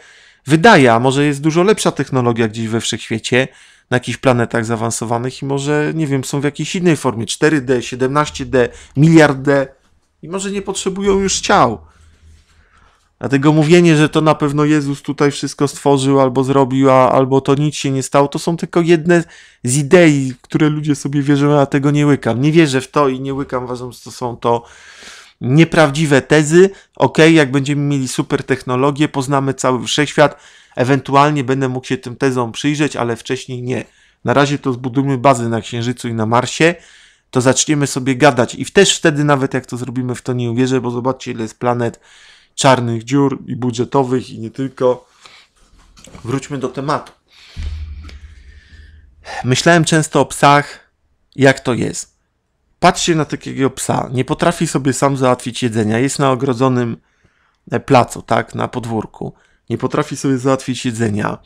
wydaje, a może jest dużo lepsza technologia gdzieś we wszechświecie, na jakichś planetach zaawansowanych i może, nie wiem, są w jakiejś innej formie 4D, 17D, miliard D i może nie potrzebują już ciał. Dlatego mówienie, że to na pewno Jezus tutaj wszystko stworzył albo zrobił, a, albo to nic się nie stało, to są tylko jedne z idei, które ludzie sobie wierzą, a tego nie łykam. Nie wierzę w to i nie łykam, uważam, że to są to nieprawdziwe tezy. Ok, jak będziemy mieli super technologię, poznamy cały wszechświat, ewentualnie będę mógł się tym tezom przyjrzeć, ale wcześniej nie. Na razie to zbudujmy bazy na Księżycu i na Marsie, to zaczniemy sobie gadać. I też wtedy, nawet jak to zrobimy, w to nie uwierzę, bo zobaczcie, ile jest planet czarnych dziur i budżetowych i nie tylko. Wróćmy do tematu. Myślałem często o psach, jak to jest. Patrzcie na takiego psa, nie potrafi sobie sam załatwić jedzenia, jest na ogrodzonym e, placu, tak, na podwórku. Nie potrafi sobie załatwić jedzenia,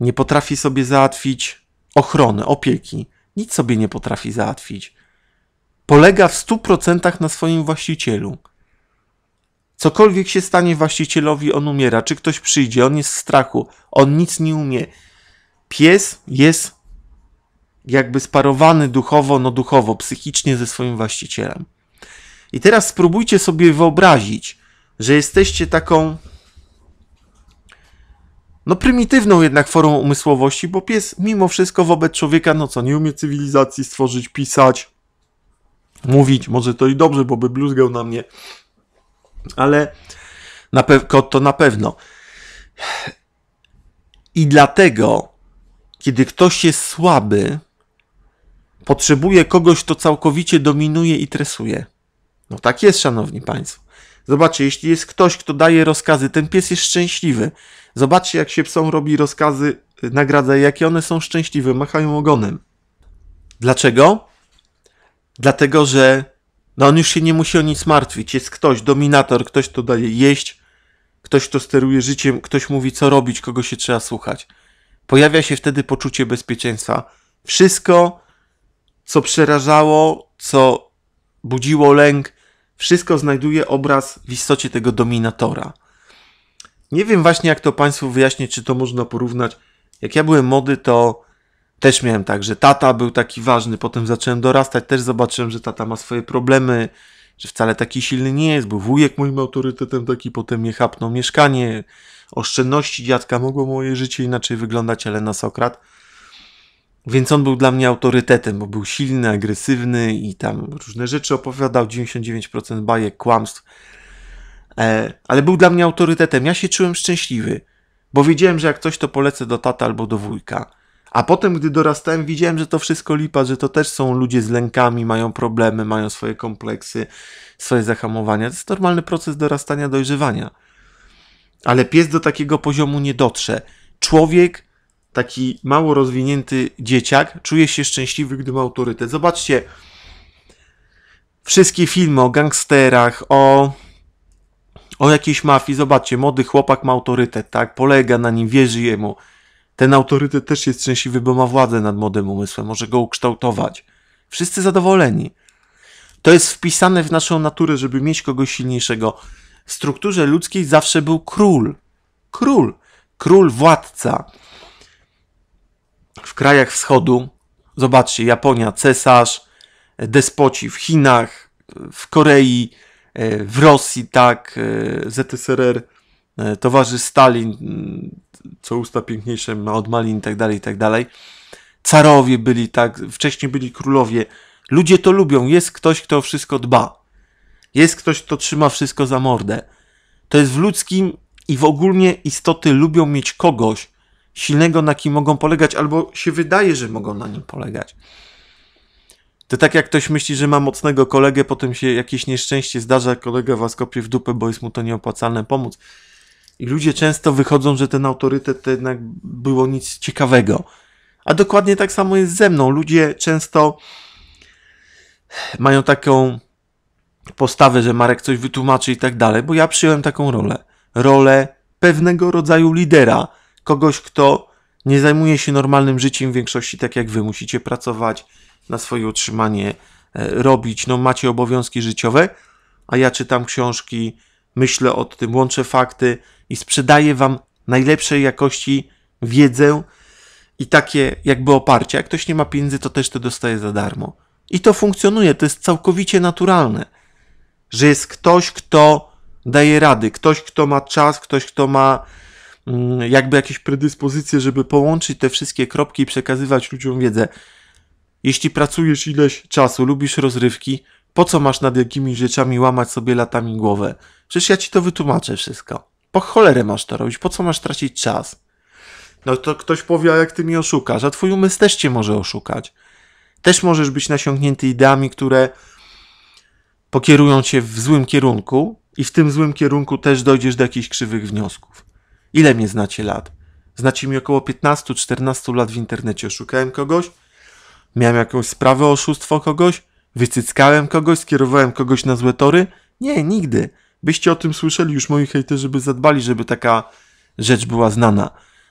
nie potrafi sobie załatwić ochrony, opieki. Nic sobie nie potrafi załatwić. Polega w 100% na swoim właścicielu. Cokolwiek się stanie właścicielowi, on umiera. Czy ktoś przyjdzie, on jest w strachu, on nic nie umie. Pies jest jakby sparowany duchowo, no duchowo, psychicznie ze swoim właścicielem. I teraz spróbujcie sobie wyobrazić, że jesteście taką no prymitywną jednak formą umysłowości, bo pies mimo wszystko wobec człowieka, no co, nie umie cywilizacji stworzyć, pisać, mówić, może to i dobrze, bo by bluzgał na mnie, ale na to na pewno. I dlatego, kiedy ktoś jest słaby, potrzebuje kogoś, kto całkowicie dominuje i tresuje. No tak jest, szanowni państwo. Zobaczcie, jeśli jest ktoś, kto daje rozkazy, ten pies jest szczęśliwy. Zobaczcie, jak się psom robi rozkazy, nagradza, jakie one są szczęśliwe, machają ogonem. Dlaczego? Dlatego, że no on już się nie musi o nic martwić. Jest ktoś, dominator, ktoś to daje jeść, ktoś to steruje życiem, ktoś mówi co robić, kogo się trzeba słuchać. Pojawia się wtedy poczucie bezpieczeństwa. Wszystko, co przerażało, co budziło lęk, wszystko znajduje obraz w istocie tego dominatora. Nie wiem właśnie, jak to Państwu wyjaśnię, czy to można porównać. Jak ja byłem młody, to też miałem tak, że tata był taki ważny, potem zacząłem dorastać, też zobaczyłem, że tata ma swoje problemy, że wcale taki silny nie jest, był wujek moim autorytetem taki, potem mnie chapnął mieszkanie, oszczędności dziadka, mogło moje życie inaczej wyglądać, ale na Sokrat. Więc on był dla mnie autorytetem, bo był silny, agresywny i tam różne rzeczy opowiadał, 99% bajek, kłamstw. E, ale był dla mnie autorytetem. Ja się czułem szczęśliwy, bo wiedziałem, że jak coś to polecę do tata albo do wujka. A potem, gdy dorastałem, widziałem, że to wszystko lipa, że to też są ludzie z lękami, mają problemy, mają swoje kompleksy, swoje zahamowania. To jest normalny proces dorastania, dojrzewania. Ale pies do takiego poziomu nie dotrze. Człowiek, taki mało rozwinięty dzieciak, czuje się szczęśliwy, gdy ma autorytet. Zobaczcie, wszystkie filmy o gangsterach, o, o jakiejś mafii, zobaczcie, młody chłopak ma autorytet, tak? Polega na nim, wierzy jemu ten autorytet też jest szczęśliwy, bo ma władzę nad młodym umysłem, może go ukształtować. Wszyscy zadowoleni. To jest wpisane w naszą naturę, żeby mieć kogoś silniejszego. W strukturze ludzkiej zawsze był król. Król. Król, władca. W krajach wschodu, zobaczcie, Japonia, cesarz, despoci w Chinach, w Korei, e, w Rosji, tak, e, ZSRR E, towarzysz Stalin, mm, co usta piękniejsze ma od malin i tak dalej, i tak dalej. Carowie byli tak, wcześniej byli królowie. Ludzie to lubią, jest ktoś, kto o wszystko dba. Jest ktoś, kto trzyma wszystko za mordę. To jest w ludzkim i w ogólnie istoty lubią mieć kogoś silnego, na kim mogą polegać, albo się wydaje, że mogą na nim polegać. To tak jak ktoś myśli, że ma mocnego kolegę, potem się jakieś nieszczęście zdarza, kolega was kopie w dupę, bo jest mu to nieopłacalne pomóc. I ludzie często wychodzą, że ten autorytet to jednak było nic ciekawego. A dokładnie tak samo jest ze mną. Ludzie często mają taką postawę, że Marek coś wytłumaczy i tak dalej, bo ja przyjąłem taką rolę. Rolę pewnego rodzaju lidera, kogoś, kto nie zajmuje się normalnym życiem w większości, tak jak wy. Musicie pracować na swoje utrzymanie, e, robić, no macie obowiązki życiowe, a ja czytam książki, myślę o tym, łączę fakty i sprzedaje wam najlepszej jakości wiedzę i takie jakby oparcie. Jak ktoś nie ma pieniędzy, to też to dostaje za darmo. I to funkcjonuje, to jest całkowicie naturalne, że jest ktoś, kto daje rady, ktoś, kto ma czas, ktoś, kto ma mm, jakby jakieś predyspozycje, żeby połączyć te wszystkie kropki i przekazywać ludziom wiedzę. Jeśli pracujesz ileś czasu, lubisz rozrywki, po co masz nad jakimiś rzeczami łamać sobie latami głowę? Przecież ja ci to wytłumaczę wszystko po cholerę masz to robić, po co masz tracić czas? No to ktoś powie, a jak ty mi oszukasz? A twój umysł też cię może oszukać. Też możesz być nasiągnięty ideami, które pokierują cię w złym kierunku i w tym złym kierunku też dojdziesz do jakichś krzywych wniosków. Ile mnie znacie lat? Znacie mi około 15-14 lat w internecie. Oszukałem kogoś, miałem jakąś sprawę o oszustwo kogoś, wycyckałem kogoś, skierowałem kogoś na złe tory? Nie, nigdy byście o tym słyszeli już moi hejterzy by zadbali, żeby taka rzecz była znana.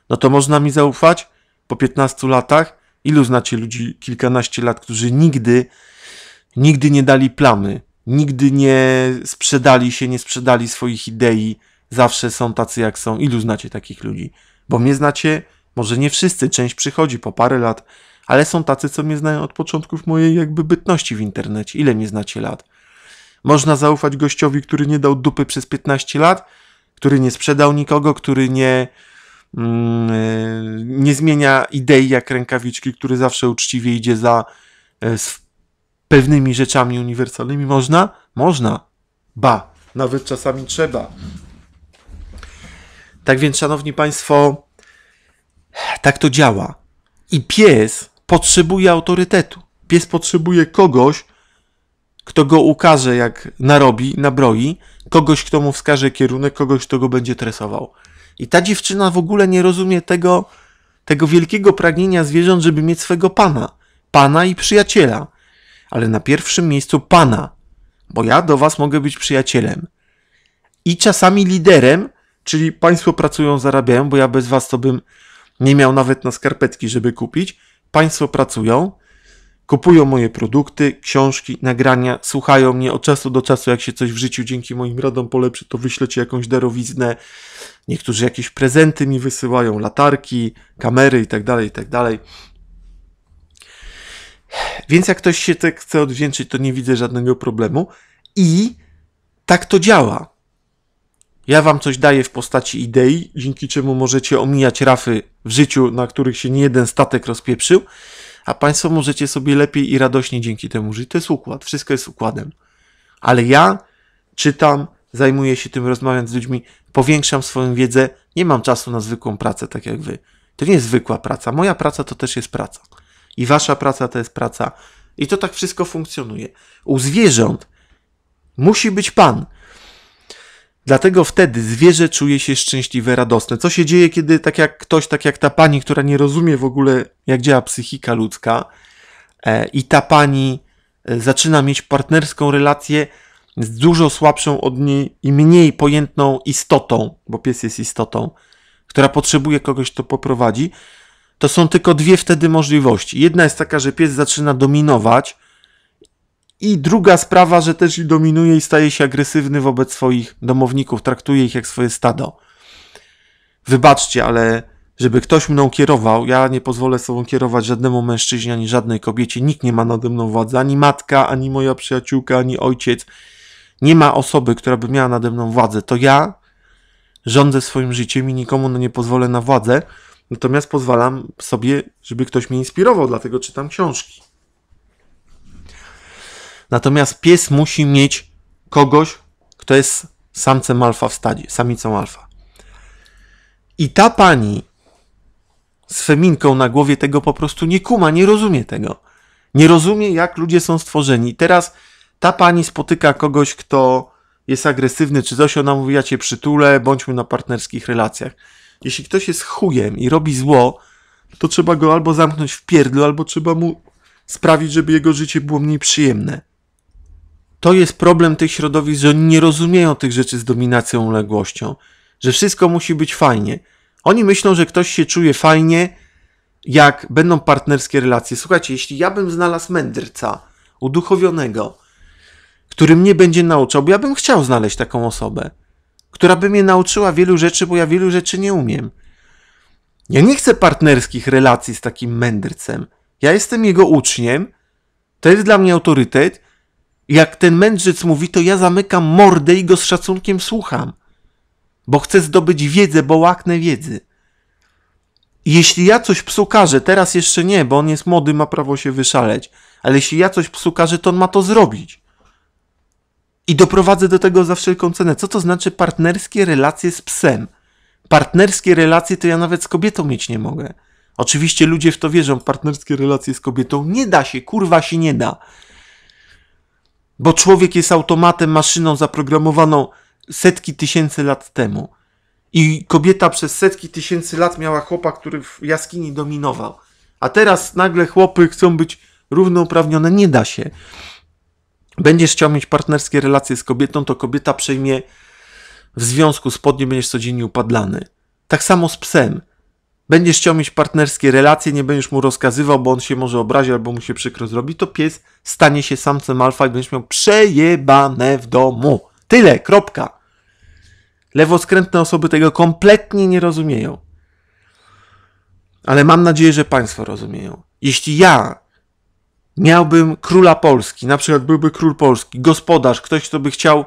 No to można mi zaufać? Po 15 latach? Ilu znacie ludzi kilkanaście lat, którzy nigdy, nigdy nie dali plamy, nigdy nie sprzedali się, nie sprzedali swoich idei, zawsze są tacy jak są. Ilu znacie takich ludzi? Bo mnie znacie, może nie wszyscy, część przychodzi po parę lat, ale są tacy, co mnie znają od początków mojej jakby bytności w internecie. Ile mnie znacie lat? Można zaufać gościowi, który nie dał dupy przez 15 lat, który nie sprzedał nikogo, który nie, mm, e, nie zmienia idei jak rękawiczki, który zawsze uczciwie idzie za z e, pewnymi rzeczami uniwersalnymi. Można? Można. Ba, nawet czasami trzeba. Tak więc, szanowni państwo, tak to działa. I pies potrzebuje autorytetu. Pies potrzebuje kogoś, kto go ukaże, jak narobi, nabroi, kogoś, kto mu wskaże kierunek, kogoś, kto go będzie tresował. I ta dziewczyna w ogóle nie rozumie tego, tego wielkiego pragnienia zwierząt, żeby mieć swego pana, pana i przyjaciela. Ale na pierwszym miejscu pana, bo ja do was mogę być przyjacielem. I czasami liderem, czyli państwo pracują, zarabiają, bo ja bez was to bym nie miał nawet na skarpetki, żeby kupić. Państwo pracują, kupują moje produkty, książki, nagrania, słuchają mnie od czasu do czasu, jak się coś w życiu dzięki moim radom polepszy, to wyślecie jakąś darowiznę. Niektórzy jakieś prezenty mi wysyłają, latarki, kamery itd., tak itd. Tak Więc jak ktoś się tak chce odwdzięczyć, to nie widzę żadnego problemu. I tak to działa. Ja wam coś daję w postaci idei, dzięki czemu możecie omijać rafy w życiu, na których się nie jeden statek rozpieprzył a Państwo możecie sobie lepiej i radośnie dzięki temu żyć. To jest układ, wszystko jest układem. Ale ja czytam, zajmuję się tym, rozmawiam z ludźmi, powiększam swoją wiedzę, nie mam czasu na zwykłą pracę, tak jak Wy. To nie jest zwykła praca. Moja praca to też jest praca. I Wasza praca to jest praca. I to tak wszystko funkcjonuje. U zwierząt musi być Pan. Dlatego wtedy zwierzę czuje się szczęśliwe, radosne. Co się dzieje, kiedy tak jak ktoś, tak jak ta pani, która nie rozumie w ogóle, jak działa psychika ludzka, e, i ta pani e, zaczyna mieć partnerską relację z dużo słabszą od niej i mniej pojętną istotą, bo pies jest istotą, która potrzebuje kogoś, kto poprowadzi, to są tylko dwie wtedy możliwości. Jedna jest taka, że pies zaczyna dominować, i druga sprawa, że też dominuje i staje się agresywny wobec swoich domowników, traktuje ich jak swoje stado. Wybaczcie, ale żeby ktoś mną kierował, ja nie pozwolę sobą kierować żadnemu mężczyźnie ani żadnej kobiecie, nikt nie ma nade mną władzy, ani matka, ani moja przyjaciółka, ani ojciec. Nie ma osoby, która by miała nade mną władzę. To ja rządzę swoim życiem i nikomu no nie pozwolę na władzę, natomiast pozwalam sobie, żeby ktoś mnie inspirował, dlatego czytam książki. Natomiast pies musi mieć kogoś, kto jest samcem alfa w stadzie, samicą alfa. I ta pani z feminką na głowie tego po prostu nie kuma, nie rozumie tego. Nie rozumie, jak ludzie są stworzeni. Teraz ta pani spotyka kogoś, kto jest agresywny czy coś, ona mówi, ja cię przytulę, bądźmy na partnerskich relacjach. Jeśli ktoś jest chujem i robi zło, to trzeba go albo zamknąć w pierdlu, albo trzeba mu sprawić, żeby jego życie było mniej przyjemne to jest problem tych środowisk, że oni nie rozumieją tych rzeczy z dominacją uległością, że wszystko musi być fajnie. Oni myślą, że ktoś się czuje fajnie, jak będą partnerskie relacje. Słuchajcie, jeśli ja bym znalazł mędrca uduchowionego, który mnie będzie nauczał, bo ja bym chciał znaleźć taką osobę, która by mnie nauczyła wielu rzeczy, bo ja wielu rzeczy nie umiem. Ja nie chcę partnerskich relacji z takim mędrcem. Ja jestem jego uczniem, to jest dla mnie autorytet jak ten mędrzec mówi, to ja zamykam mordę i go z szacunkiem słucham, bo chcę zdobyć wiedzę, bo łaknę wiedzy. Jeśli ja coś psu każę, teraz jeszcze nie, bo on jest młody, ma prawo się wyszaleć, ale jeśli ja coś psu każę, to on ma to zrobić. I doprowadzę do tego za wszelką cenę. Co to znaczy partnerskie relacje z psem? Partnerskie relacje to ja nawet z kobietą mieć nie mogę. Oczywiście ludzie w to wierzą, partnerskie relacje z kobietą nie da się, kurwa się nie da. Bo człowiek jest automatem, maszyną zaprogramowaną setki tysięcy lat temu. I kobieta przez setki tysięcy lat miała chłopa, który w jaskini dominował. A teraz nagle chłopy chcą być równouprawnione. Nie da się. Będziesz chciał mieć partnerskie relacje z kobietą, to kobieta przejmie w związku spodnie, będziesz codziennie upadlany. Tak samo z psem będziesz chciał mieć partnerskie relacje, nie będziesz mu rozkazywał, bo on się może obrazi albo mu się przykro zrobi, to pies stanie się samcem alfa i będziesz miał przejebane w domu. Tyle, kropka. Lewoskrętne osoby tego kompletnie nie rozumieją. Ale mam nadzieję, że Państwo rozumieją. Jeśli ja miałbym króla Polski, na przykład byłby król Polski, gospodarz, ktoś, kto by chciał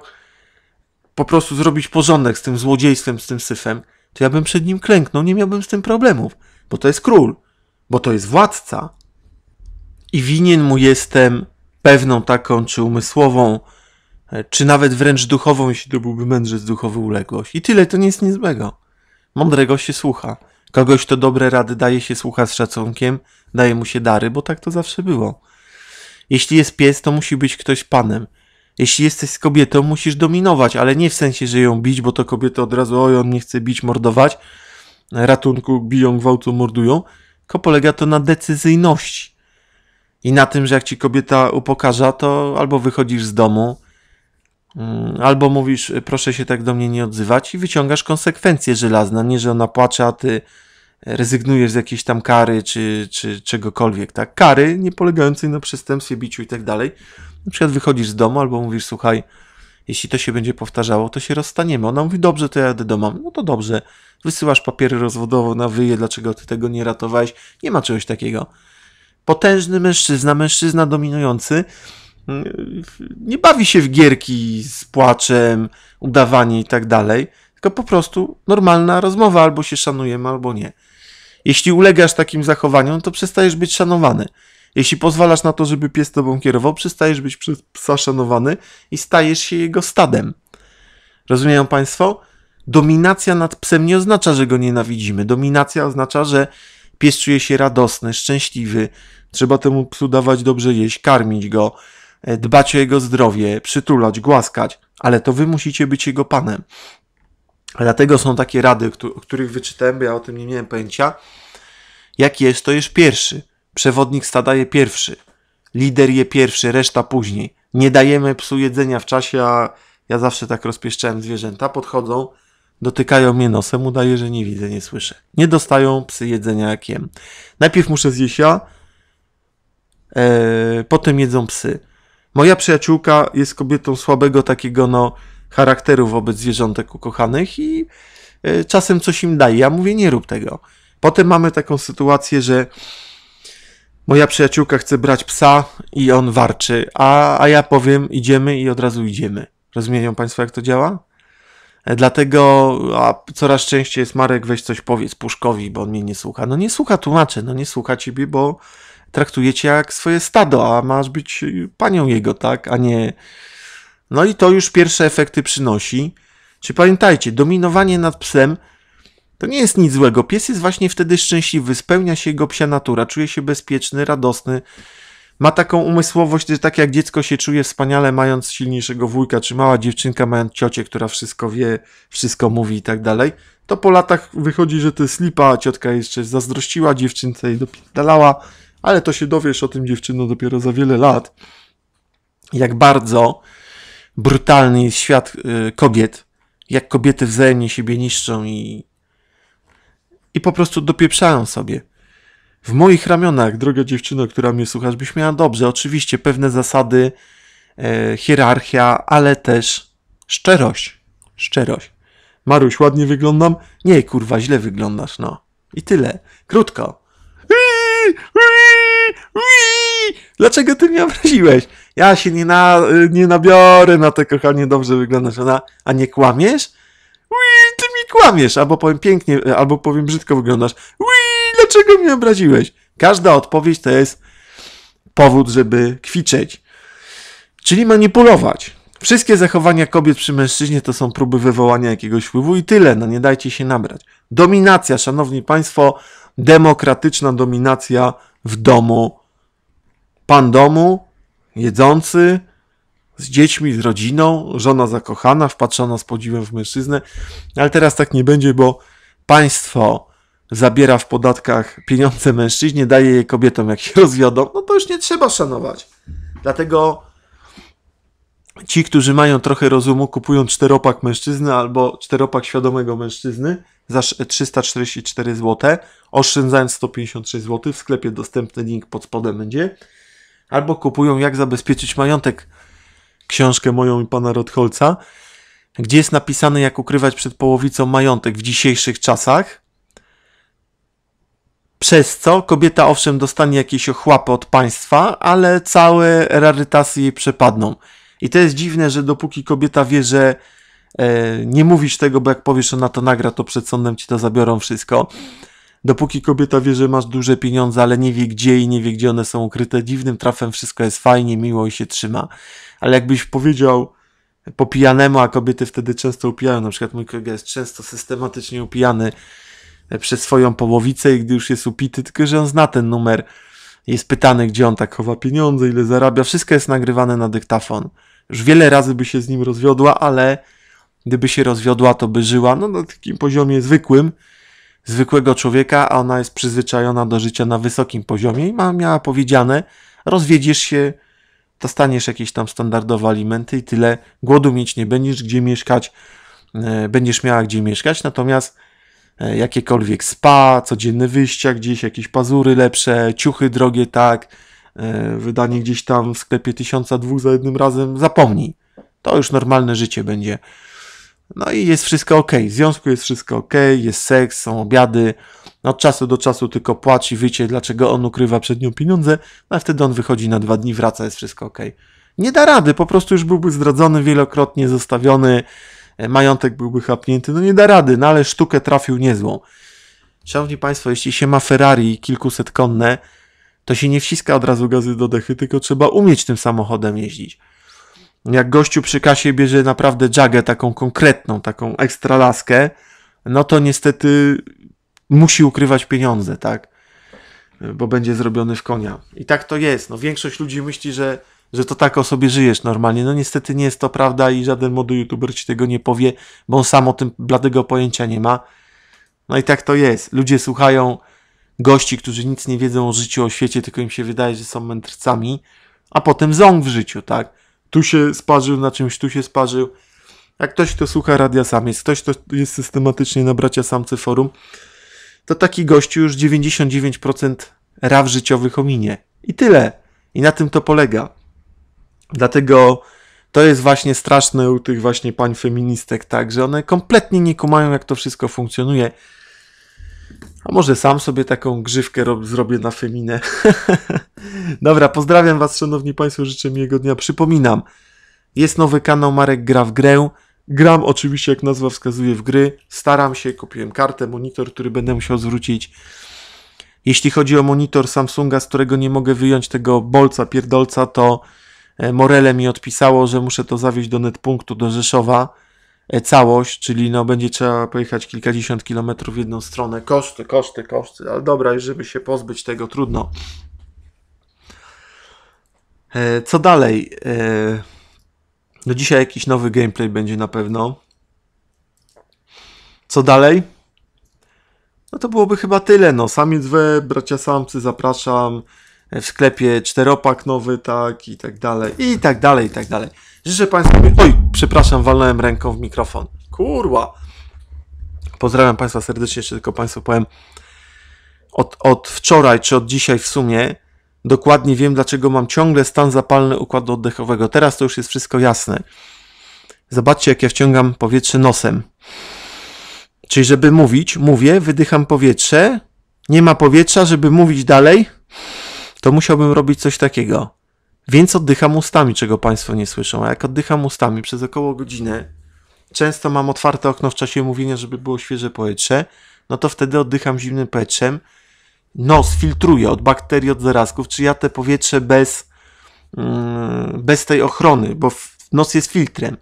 po prostu zrobić porządek z tym złodziejstwem, z tym syfem, to ja bym przed nim klęknął, nie miałbym z tym problemów, bo to jest król, bo to jest władca. I winien mu jestem pewną taką, czy umysłową, e, czy nawet wręcz duchową, jeśli to byłby mędrzec duchowy uległość. I tyle, to nie jest nic złego. Mądrego się słucha. Kogoś, kto dobre rady daje, się słucha z szacunkiem, daje mu się dary, bo tak to zawsze było. Jeśli jest pies, to musi być ktoś panem jeśli jesteś z kobietą, musisz dominować, ale nie w sensie, że ją bić, bo to kobiety od razu, oj, on nie chce bić, mordować, ratunku, biją, gwałcą, mordują, tylko polega to na decyzyjności. I na tym, że jak ci kobieta upokarza, to albo wychodzisz z domu, mm, albo mówisz, proszę się tak do mnie nie odzywać i wyciągasz konsekwencje żelazne, nie, że ona płacze, a ty rezygnujesz z jakiejś tam kary, czy, czy czegokolwiek, tak? Kary nie polegającej na przestępstwie, biciu i tak dalej, na przykład wychodzisz z domu albo mówisz, słuchaj, jeśli to się będzie powtarzało, to się rozstaniemy. Ona mówi, dobrze, to ja jadę do mamy. No to dobrze. Wysyłasz papiery rozwodowe na wyje, dlaczego ty tego nie ratowałeś. Nie ma czegoś takiego. Potężny mężczyzna, mężczyzna dominujący, mm, nie bawi się w gierki z płaczem, udawanie i tak dalej, tylko po prostu normalna rozmowa, albo się szanujemy, albo nie. Jeśli ulegasz takim zachowaniom, to przestajesz być szanowany. Jeśli pozwalasz na to, żeby pies tobą kierował, przestajesz być przez psa szanowany i stajesz się jego stadem. Rozumieją Państwo? Dominacja nad psem nie oznacza, że go nienawidzimy. Dominacja oznacza, że pies czuje się radosny, szczęśliwy. Trzeba temu psu dawać dobrze jeść, karmić go, e, dbać o jego zdrowie, przytulać, głaskać, ale to wy musicie być jego panem. Dlatego są takie rady, o których wyczytałem, bo ja o tym nie miałem pojęcia. Jak jest, to jest pierwszy. Przewodnik stada je pierwszy, lider je pierwszy, reszta później. Nie dajemy psu jedzenia w czasie, a ja zawsze tak rozpieszczałem zwierzęta. Podchodzą, dotykają mnie nosem, udaje, że nie widzę, nie słyszę. Nie dostają psy jedzenia jak jem. Najpierw muszę zjeść ja, e, potem jedzą psy. Moja przyjaciółka jest kobietą słabego takiego no charakteru wobec zwierzątek ukochanych i e, czasem coś im daje. Ja mówię, nie rób tego. Potem mamy taką sytuację, że Moja przyjaciółka chce brać psa i on warczy, a, a ja powiem idziemy i od razu idziemy. Rozumieją Państwo, jak to działa? E, dlatego a coraz częściej jest Marek, weź coś powiedz Puszkowi, bo on mnie nie słucha. No nie słucha, tłumaczę, no nie słucha ciebie, bo traktujecie jak swoje stado, a masz być y, panią jego, tak, a nie... No i to już pierwsze efekty przynosi. Czy pamiętajcie, dominowanie nad psem to nie jest nic złego. Pies jest właśnie wtedy szczęśliwy, spełnia się jego psia natura, czuje się bezpieczny, radosny. Ma taką umysłowość, że tak jak dziecko się czuje wspaniale, mając silniejszego wujka, czy mała dziewczynka, mając ciocię, która wszystko wie, wszystko mówi i tak dalej. To po latach wychodzi, że to jest lipa, a ciotka jeszcze zazdrościła dziewczynce i dopierdalała, ale to się dowiesz o tym dziewczyno dopiero za wiele lat. Jak bardzo brutalny jest świat y, kobiet, jak kobiety wzajemnie siebie niszczą i i po prostu dopieprzają sobie. W moich ramionach, droga dziewczyno, która mnie słuchasz, byś miała dobrze. Oczywiście pewne zasady, e, hierarchia, ale też szczerość. Szczerość. Maruś, ładnie wyglądam? Nie, kurwa, źle wyglądasz, no. I tyle. Krótko. Dlaczego ty mnie obraziłeś? Ja się nie, na, nie nabiorę na to, kochanie, dobrze wyglądasz, ona, a nie kłamiesz? Wii! Kłamiesz, albo powiem pięknie, e, albo powiem brzydko wyglądasz. Ui, dlaczego mnie obraziłeś? Każda odpowiedź to jest powód, żeby kwiczeć. Czyli manipulować. Wszystkie zachowania kobiet przy mężczyźnie to są próby wywołania jakiegoś wpływu i tyle, no nie dajcie się nabrać. Dominacja, szanowni państwo, demokratyczna dominacja w domu. Pan domu, jedzący, z dziećmi, z rodziną, żona zakochana, wpatrzona z podziwem w mężczyznę, ale teraz tak nie będzie, bo państwo zabiera w podatkach pieniądze mężczyźnie, daje je kobietom, jak się [LAUGHS] rozwiodą, no to już nie trzeba szanować. Dlatego ci, którzy mają trochę rozumu, kupują czteropak mężczyzny albo czteropak świadomego mężczyzny za 344 zł, oszczędzając 156 zł, w sklepie dostępny link pod spodem będzie, albo kupują jak zabezpieczyć majątek książkę moją i pana Rotholca, gdzie jest napisane, jak ukrywać przed połowicą majątek w dzisiejszych czasach. Przez co kobieta owszem dostanie jakieś ochłapy od państwa, ale całe rarytasy jej przepadną. I to jest dziwne, że dopóki kobieta wie, że e, nie mówisz tego, bo jak powiesz, ona to nagra, to przed sądem ci to zabiorą wszystko. Dopóki kobieta wie, że masz duże pieniądze, ale nie wie gdzie i nie wie, gdzie one są ukryte, dziwnym trafem wszystko jest fajnie, miło i się trzyma ale jakbyś powiedział po pijanemu, a kobiety wtedy często upijają, na przykład mój kolega jest często systematycznie upijany e, przez swoją połowicę i gdy już jest upity, tylko że on zna ten numer, jest pytany, gdzie on tak chowa pieniądze, ile zarabia, wszystko jest nagrywane na dyktafon. Już wiele razy by się z nim rozwiodła, ale gdyby się rozwiodła, to by żyła no, na takim poziomie zwykłym, zwykłego człowieka, a ona jest przyzwyczajona do życia na wysokim poziomie i ma, miała powiedziane, rozwiedziesz się dostaniesz jakieś tam standardowe alimenty i tyle. Głodu mieć nie będziesz, gdzie mieszkać, e, będziesz miała gdzie mieszkać, natomiast e, jakiekolwiek spa, codzienne wyjścia gdzieś, jakieś pazury lepsze, ciuchy drogie, tak, e, wydanie gdzieś tam w sklepie 1002 za jednym razem, zapomnij. To już normalne życie będzie. No i jest wszystko ok. W związku jest wszystko ok, jest seks, są obiady, od czasu do czasu tylko płaci, wycie, dlaczego on ukrywa przed nią pieniądze, no, a wtedy on wychodzi na dwa dni, wraca, jest wszystko ok. Nie da rady, po prostu już byłby zdradzony, wielokrotnie zostawiony, e, majątek byłby chapnięty, no nie da rady, no ale sztukę trafił niezłą. Szanowni Państwo, jeśli się ma Ferrari kilkuset konne, to się nie wciska od razu gazy do dechy, tylko trzeba umieć tym samochodem jeździć. Jak gościu przy kasie bierze naprawdę jagę, taką konkretną, taką ekstralaskę, no to niestety musi ukrywać pieniądze, tak? Bo będzie zrobiony w konia. I tak to jest. No, większość ludzi myśli, że, że to tak o sobie żyjesz normalnie. No niestety nie jest to prawda i żaden młody youtuber ci tego nie powie, bo on sam o tym bladego pojęcia nie ma. No i tak to jest. Ludzie słuchają gości, którzy nic nie wiedzą o życiu, o świecie, tylko im się wydaje, że są mędrcami, a potem ząg w życiu, tak? Tu się sparzył na czymś, tu się sparzył. Jak ktoś, kto słucha Radia Sam, jest ktoś, kto jest systematycznie na Bracia Samce Forum, to taki gościu już 99% raw życiowych ominie. I tyle. I na tym to polega. Dlatego to jest właśnie straszne u tych właśnie pań feministek, tak, że one kompletnie nie kumają, jak to wszystko funkcjonuje. A może sam sobie taką grzywkę rob, zrobię na feminę. [LAUGHS] Dobra, pozdrawiam Was, szanowni Państwo, życzę miłego dnia. Przypominam, jest nowy kanał Marek Gra w Grę. Gram oczywiście, jak nazwa wskazuje, w gry. Staram się, kupiłem kartę, monitor, który będę musiał zwrócić. Jeśli chodzi o monitor Samsunga, z którego nie mogę wyjąć tego bolca, pierdolca, to e, Morele mi odpisało, że muszę to zawieźć do netpunktu do Rzeszowa. E, całość, czyli no będzie trzeba pojechać kilkadziesiąt kilometrów w jedną stronę. Koszty, koszty, koszty, ale dobra, żeby się pozbyć tego, trudno. E, co dalej? No dzisiaj jakiś nowy gameplay będzie na pewno. Co dalej? No to byłoby chyba tyle. No, samiec we, bracia samcy, zapraszam. W sklepie czteropak nowy, tak i tak dalej, i tak dalej, i tak dalej. Życzę Państwu. Oj, przepraszam, walnąłem ręką w mikrofon. Kurwa. Pozdrawiam Państwa serdecznie, jeszcze tylko Państwu powiem. Od, od wczoraj, czy od dzisiaj w sumie, Dokładnie wiem, dlaczego mam ciągle stan zapalny układu oddechowego. Teraz to już jest wszystko jasne. Zobaczcie, jak ja wciągam powietrze nosem. Czyli, żeby mówić, mówię, wydycham powietrze. Nie ma powietrza, żeby mówić dalej, to musiałbym robić coś takiego. Więc oddycham ustami, czego Państwo nie słyszą. A jak oddycham ustami przez około godzinę, często mam otwarte okno w czasie mówienia, żeby było świeże powietrze, no to wtedy oddycham zimnym powietrzem nos filtruje od bakterii, od zarazków, czy ja te powietrze bez, mm, bez tej ochrony, bo nos jest filtrem.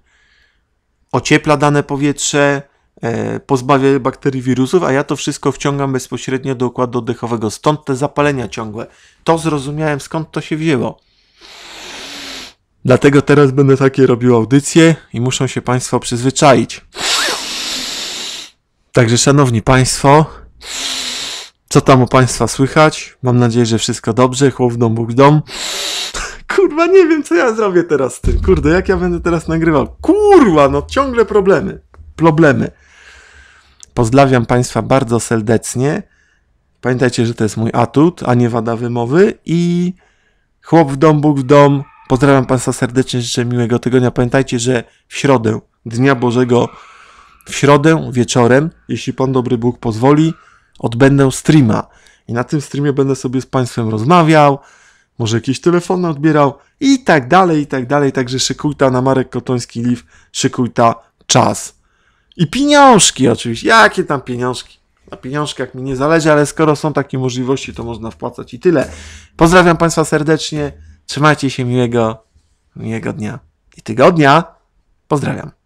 Ociepla dane powietrze, e, pozbawia bakterii, wirusów, a ja to wszystko wciągam bezpośrednio do układu oddechowego. Stąd te zapalenia ciągłe. To zrozumiałem, skąd to się wzięło. Dlatego teraz będę takie robił audycje i muszą się Państwo przyzwyczaić. Także, Szanowni Państwo, co tam u Państwa słychać? Mam nadzieję, że wszystko dobrze. Chłop w dom, Bóg w dom. Kurwa, nie wiem, co ja zrobię teraz z tym. Kurde, jak ja będę teraz nagrywał? Kurwa, no ciągle problemy. Problemy. Pozdrawiam Państwa bardzo serdecznie. Pamiętajcie, że to jest mój atut, a nie wada wymowy. I chłop w dom, Bóg w dom. Pozdrawiam Państwa serdecznie, życzę miłego tygodnia. Pamiętajcie, że w środę, Dnia Bożego, w środę wieczorem, jeśli Pan Dobry Bóg pozwoli, odbędę streama. I na tym streamie będę sobie z Państwem rozmawiał, może jakieś telefony odbierał i tak dalej, i tak dalej. Także szykujta na Marek Kotoński Live, szykujta czas. I pieniążki oczywiście. Jakie tam pieniążki? Na pieniążkach mi nie zależy, ale skoro są takie możliwości, to można wpłacać i tyle. Pozdrawiam Państwa serdecznie. Trzymajcie się miłego, miłego dnia i tygodnia. Pozdrawiam.